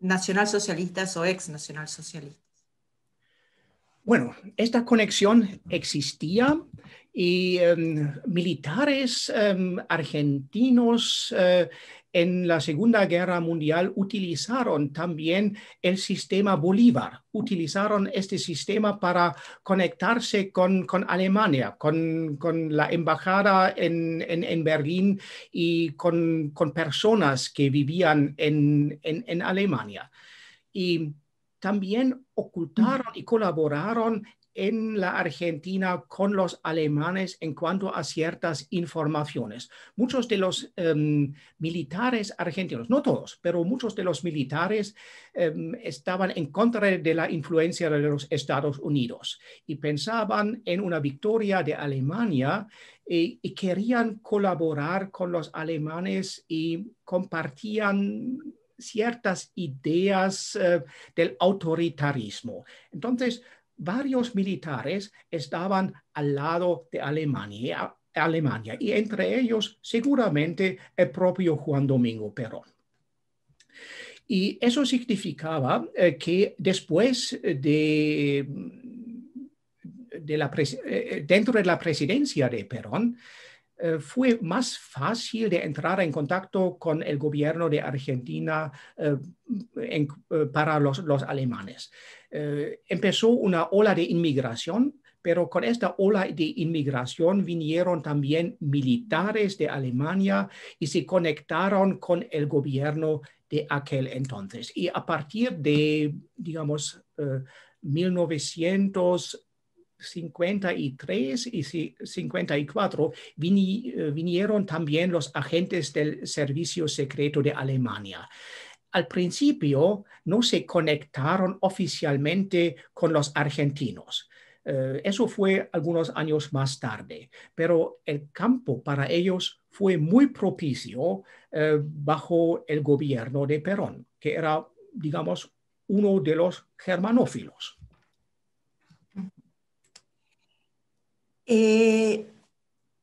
S2: nacionalsocialistas o ex nacionalsocialistas. Bueno, esta conexión existía
S3: y em, militares em, argentinos eh, en la Segunda Guerra Mundial utilizaron también el sistema Bolívar, utilizaron este sistema para conectarse con, Alemania, con, la embajada en, Berlín y con, personas que vivían en, en Alemania. Y también mm. ocultaron y colaboraron en la Argentina con los alemanes en cuanto a ciertas informaciones. Muchos de los em, militares argentinos, no todos, pero muchos de los militares em, estaban en contra de la influencia de los Estados Unidos y pensaban en una victoria de Alemania eh, y, querían colaborar con los alemanes y compartían ciertas ideas eh, del autoritarismo. Entonces, varios militares estaban al lado de Alemania, y entre ellos seguramente el propio Juan Domingo Perón. Y eso significaba eh, que después de, mm, eh, eh, dentro de la presidencia de Perón, fue más fácil de entrar en contacto con el gobierno de Argentina para los alemanes. Eh, empezó una ola de inmigración, pero con esta ola de inmigración vinieron también militares de Alemania y se conectaron con el gobierno de aquel entonces. Y a partir de, digamos, 1953 eh, y 54 eh, vinieron también los agentes del Servicio Secreto de Alemania al principio no se conectaron oficialmente con los argentinos. Eh, eso fue algunos años más tarde, pero el campo para ellos fue muy propicio eh, bajo el gobierno de Perón, que era, digamos, uno de los germanófilos.
S2: Eh,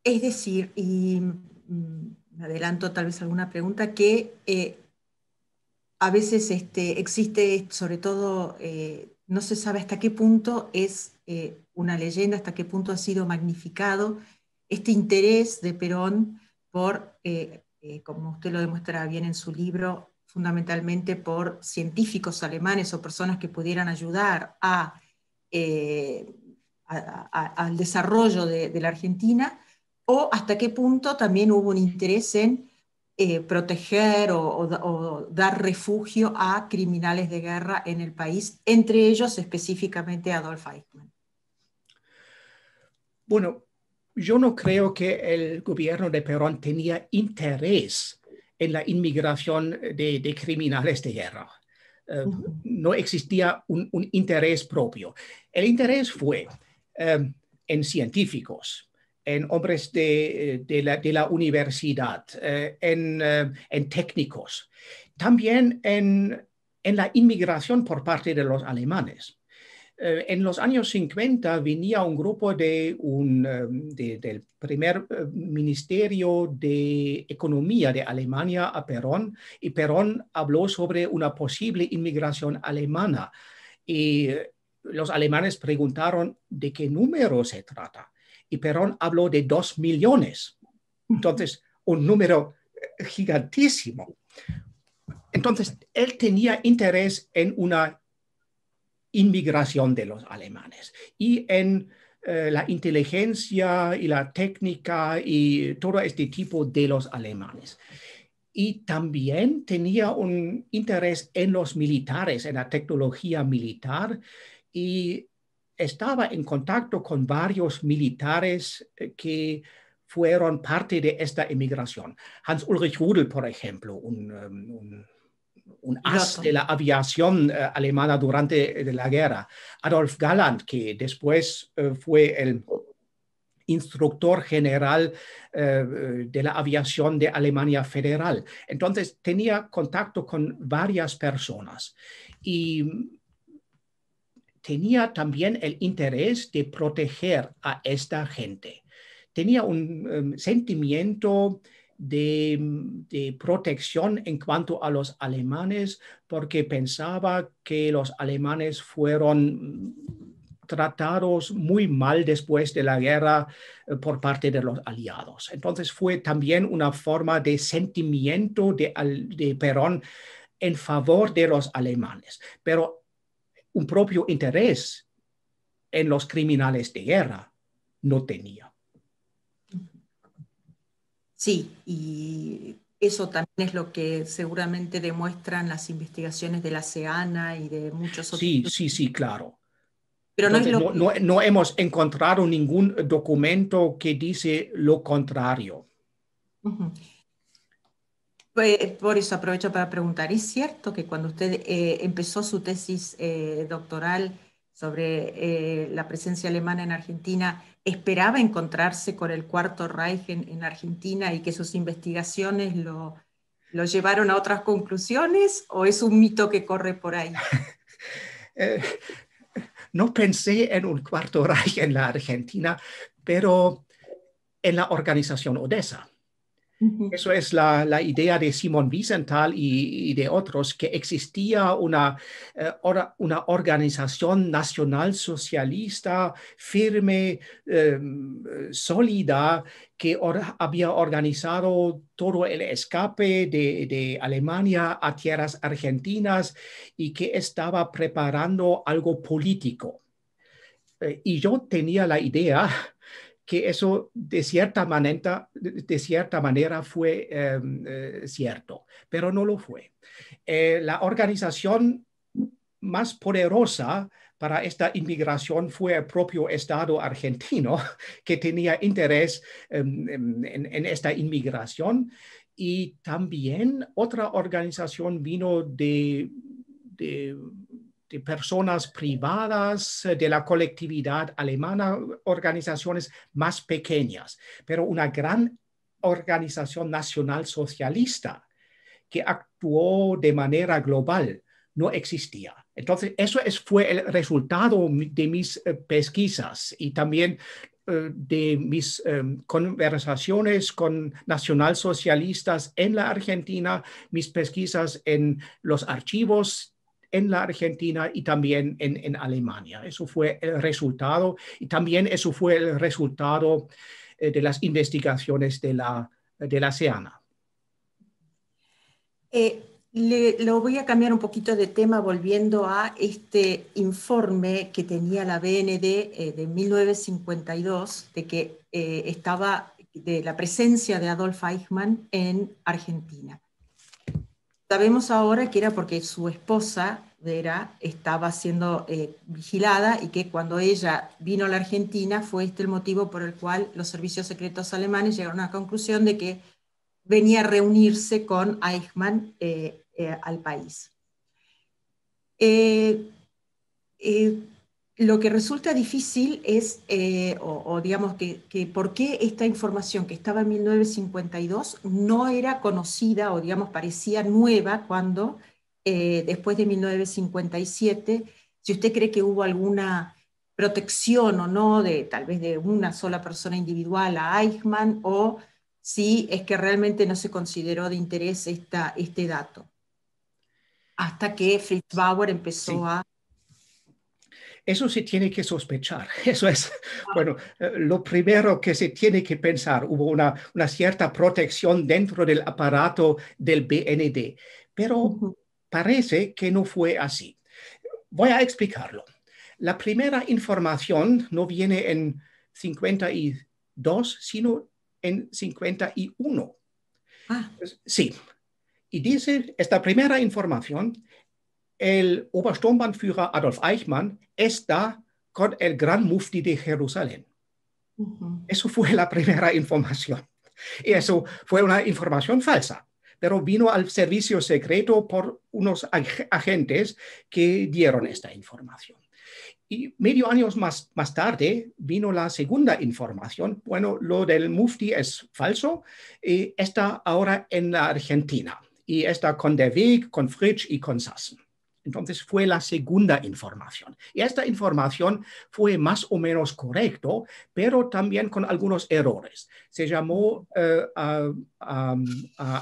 S2: es decir, y mm, me adelanto tal vez alguna pregunta, que a veces este, existe, sobre todo, eh, no se sabe hasta qué punto es eh, una leyenda, hasta qué punto ha sido magnificado este interés de Perón por, eh, como usted lo demuestra bien en su libro, fundamentalmente por científicos alemanes o personas que pudieran ayudar al desarrollo de, la Argentina, o hasta qué punto también hubo un interés en eh, proteger o, dar refugio a criminales de guerra en el país, entre ellos específicamente Adolf Eichmann. Bueno,
S3: yo no creo que el gobierno de Perón tenía interés en la inmigración de, criminales de guerra. Eh, no existía un, interés propio. El interés fue eh, en científicos, en hombres eh, de, la, universidad, eh, eh, en, técnicos, también en, la inmigración por parte de los alemanes. en los años 50 venía un grupo del primer ministerio de Economía de Alemania a Perón y Perón habló sobre una posible inmigración alemana. Y los alemanes preguntaron de qué número se trata y Perón habló de dos millones. Entonces, un número gigantísimo. Entonces, él tenía interés en una inmigración de los alemanes y en eh, la inteligencia y la técnica y todo este tipo de los alemanes. Y también tenía un interés en los militares, en la tecnología militar y estaba en contacto con varios militares eh, que fueron parte de esta emigración. Hans Ulrich Rudel, por ejemplo, un, um, as de la aviación eh, alemana durante eh, la guerra. Adolf Galland, que después fue el instructor general de la aviación de Alemania Federal. Entonces tenía contacto con varias personas y tenía también el interés de proteger a esta gente. Tenía un em, sentimiento de, protección en cuanto a los alemanes porque pensaba que los alemanes fueron tratados muy mal después de la guerra eh, por parte de los aliados. Entonces fue también una forma de sentimiento de, de Perón en favor de los alemanes. Pero un propio interés en los criminales de guerra, no tenía.
S2: Sí, y eso también es lo que seguramente demuestran las investigaciones de la SEANA y de muchos otros. Sí,
S3: sí, sí, claro.
S2: Pero no,
S3: hemos encontrado ningún documento que dice lo contrario.
S2: Pues, por eso aprovecho para preguntar, ¿es cierto que cuando usted eh, empezó su tesis eh, doctoral sobre eh, la presencia alemana en Argentina, esperaba encontrarse con el Cuarto Reich en, Argentina y que sus investigaciones lo, lo, llevaron a otras conclusiones o es un mito que corre por ahí? [LAUGHS]
S3: no pensé en un Cuarto Reich en la Argentina, pero en la organización Odessa eso es la, idea de Simon Wiesenthal y, de otros, que existía una, eh, organización nacional socialista firme, em, sólida, que había organizado todo el escape de, Alemania a tierras argentinas y que estaba preparando algo político. Eh, y yo tenía la idea que eso de cierta manera, de cierta manera fue em, eh, cierto, pero no lo fue. Eh, la organización más poderosa para esta inmigración fue el propio Estado argentino [LAUGHS] que tenía interés em, em, en, esta inmigración. Y también otra organización vino de de personas privadas, eh, de la colectividad alemana, organizaciones más pequeñas, pero una gran organización nacional socialista que actuó de manera global no existía. Entonces, eso es, fue el resultado de mis eh, pesquisas y también eh, de mis conversaciones con nacionalsocialistas en la Argentina, mis pesquisas en los archivos en la Argentina y también en, Alemania. Eso fue el resultado y también eso fue el resultado eh, de las investigaciones de la, de SEANA.
S2: Eh, le, lo voy a cambiar un poquito de tema volviendo a este informe que tenía la BND eh, de 1952 de que estaba de la presencia de Adolf Eichmann en Argentina. Sabemos ahora que era porque su esposa, Vera, estaba siendo eh, vigilada y que cuando ella vino a la Argentina fue este el motivo por el cual los servicios secretos alemanes llegaron a la conclusión de que venía a reunirse con Eichmann eh, eh, al país lo que resulta difícil es, eh, o, digamos que, por qué esta información que estaba en 1952 no era conocida o digamos parecía nueva cuando eh, después de 1957, si usted cree que hubo alguna protección o no de tal vez de una sola persona individual a Eichmann o si es que realmente no se consideró de interés este dato. Hasta que Fritz Bauer empezó a
S3: eso se tiene que sospechar. [LAUGHS] Eso es, bueno, eh, lo primero que se tiene que pensar. Hubo una, una cierta protección dentro del aparato del BND, pero parece que no fue así. Voy a explicarlo. La primera información no viene en 52, sino en 51. Ah. Sí. Y dice, esta primera información el Obersturmbannführer Adolf Eichmann está con el gran mufti de Jerusalén. Eso fue la primera información. Y eso fue una información falsa, pero vino al servicio secreto por unos agentes que dieron esta información. Y medio años más, tarde vino la segunda información. Bueno, lo del mufti es falso. Y está ahora en la Argentina y está con De Weg, con Fritsch y con Sassen. Entonces fue la segunda información. Y esta información fue más o menos correcto, pero también con algunos errores. Se llamó eh, a,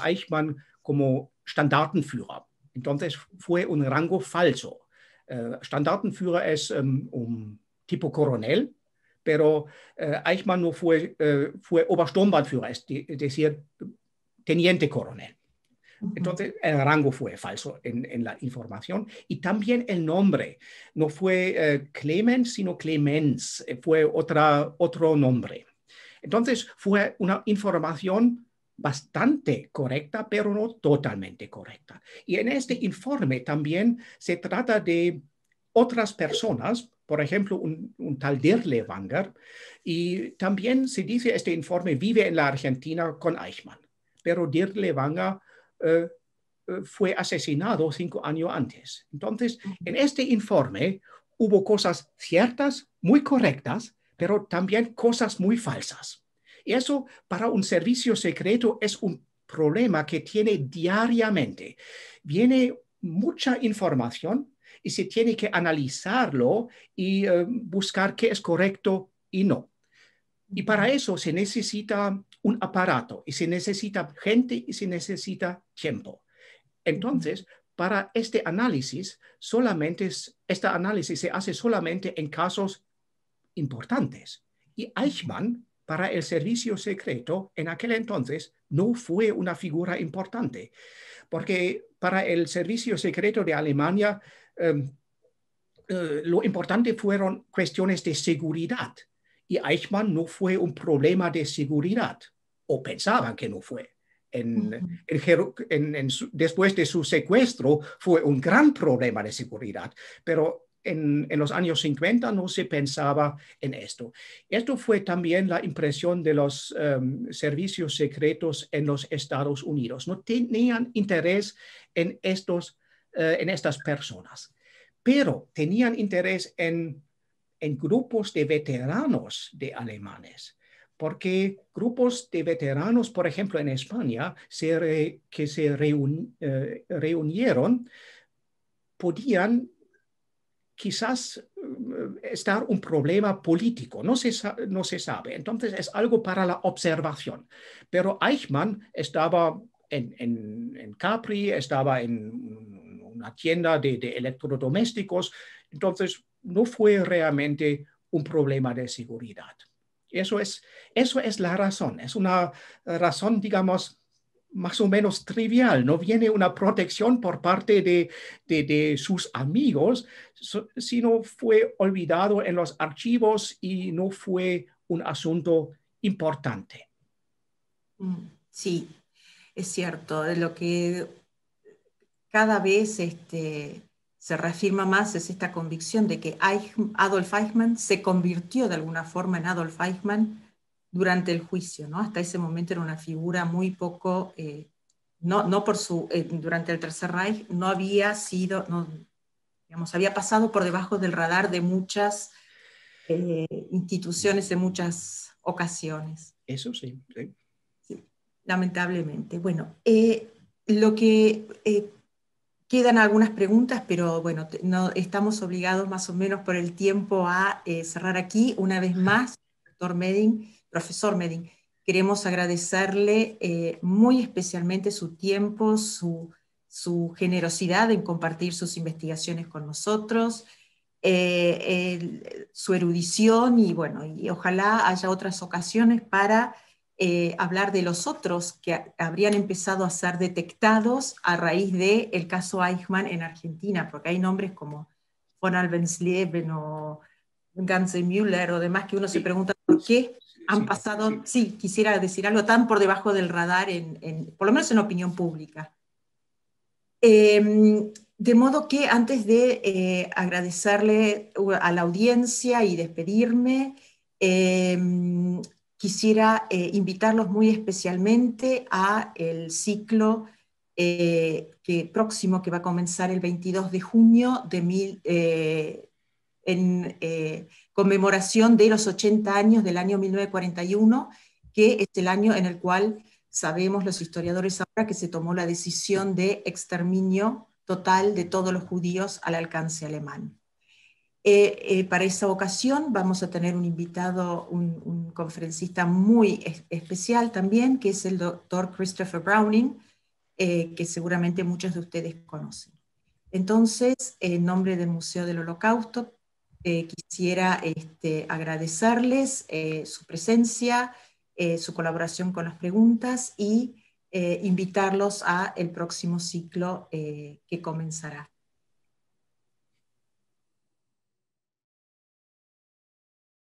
S3: Eichmann como Standartenführer. Entonces fue un rango falso. Eh, Standartenführer es em, un um tipo coronel, pero eh, Eichmann no fue, fue Obersturmbannführer, es decir, teniente coronel. Entonces, el rango fue falso en, la información y también el nombre. No fue eh, Clemens, sino Clemens, eh, fue otro nombre. Entonces, fue una información bastante correcta, pero no totalmente correcta. Y en este informe también se trata de otras personas, por ejemplo, un, un tal Dirlewanger, y también se dice, este informe vive en la Argentina con Eichmann, pero Dirlewanger eh, eh, fue asesinado cinco años antes. Entonces, en este informe hubo cosas ciertas, muy correctas, pero también cosas muy falsas. Y eso para un servicio secreto es un problema que tiene diariamente. Viene mucha información y se tiene que analizarlo y eh, buscar qué es correcto y no. Y para eso se necesita un aparato y se necesita gente y se necesita tiempo. Entonces, para este análisis, solamente este análisis se hace solamente en casos importantes. Y Eichmann, para el servicio secreto, en aquel entonces no fue una figura importante, porque para el servicio secreto de Alemania, em, eh, lo importante fueron cuestiones de seguridad y Eichmann no fue un problema de seguridad, o pensaban que no fue. En, después de su secuestro fue un gran problema de seguridad, pero en, los años 50 no se pensaba en esto. Esto fue también la impresión de los em, servicios secretos en los Estados Unidos. No tenían interés en, estos, eh, en estas personas, pero tenían interés en en grupos de veteranos de alemanes, porque grupos de veteranos, por ejemplo, en España, que se eh, reunieron, podían quizás eh, estar un problema político, no se, no se sabe. Entonces es algo para la observación. Pero Eichmann estaba en, en, Capri, estaba en una tienda de, de electrodomésticos, entonces no fue realmente un problema de seguridad. Eso es, eso es la razón, es una razón, digamos, más o menos trivial, no viene una protección por parte de, sus amigos, sino fue olvidado en los archivos y no fue un asunto importante.
S2: Mm, sí, es cierto, lo que cada vez este, se reafirma más es esta convicción de que Adolf Eichmann se convirtió de alguna forma en Adolf Eichmann durante el juicio, ¿no? Hasta ese momento era una figura muy poco, eh, no, por su, eh, durante el Tercer Reich no había sido, no, digamos, había pasado por debajo del radar de muchas eh, instituciones en muchas ocasiones. Eso sí lamentablemente. Bueno, lo que Quedan algunas preguntas, pero bueno, no, estamos obligados más o menos por el tiempo a eh, cerrar aquí. Una vez más, doctor Medin, profesor Medin, queremos agradecerle eh, muy especialmente su tiempo, su, generosidad en compartir sus investigaciones con nosotros, eh, su erudición y bueno, y ojalá haya otras ocasiones para eh, hablar de los otros que habrían empezado a ser detectados a raíz del el caso Eichmann en Argentina, porque hay nombres como von Albensleben o Müller o demás que uno se pregunta por qué han pasado, sí, quisiera decir algo tan por debajo del radar, en, por lo menos en opinión pública. Em, de modo que antes de eh, agradecerle a la audiencia y despedirme, eh, quisiera eh, invitarlos muy especialmente a el ciclo eh, próximo que va a comenzar el 22 de junio de eh, en conmemoración de los 80 años del año 1941, que es el año en el cual sabemos los historiadores ahora que se tomó la decisión de exterminio total de todos los judíos al alcance alemán. Eh, eh, para esa ocasión vamos a tener un invitado, un, conferencista muy especial también, que es el doctor Christopher Browning, eh, que seguramente muchos de ustedes conocen. Entonces, en nombre del Museo del Holocausto, quisiera este, agradecerles su presencia, su colaboración con las preguntas y invitarlos a el próximo ciclo que comenzará.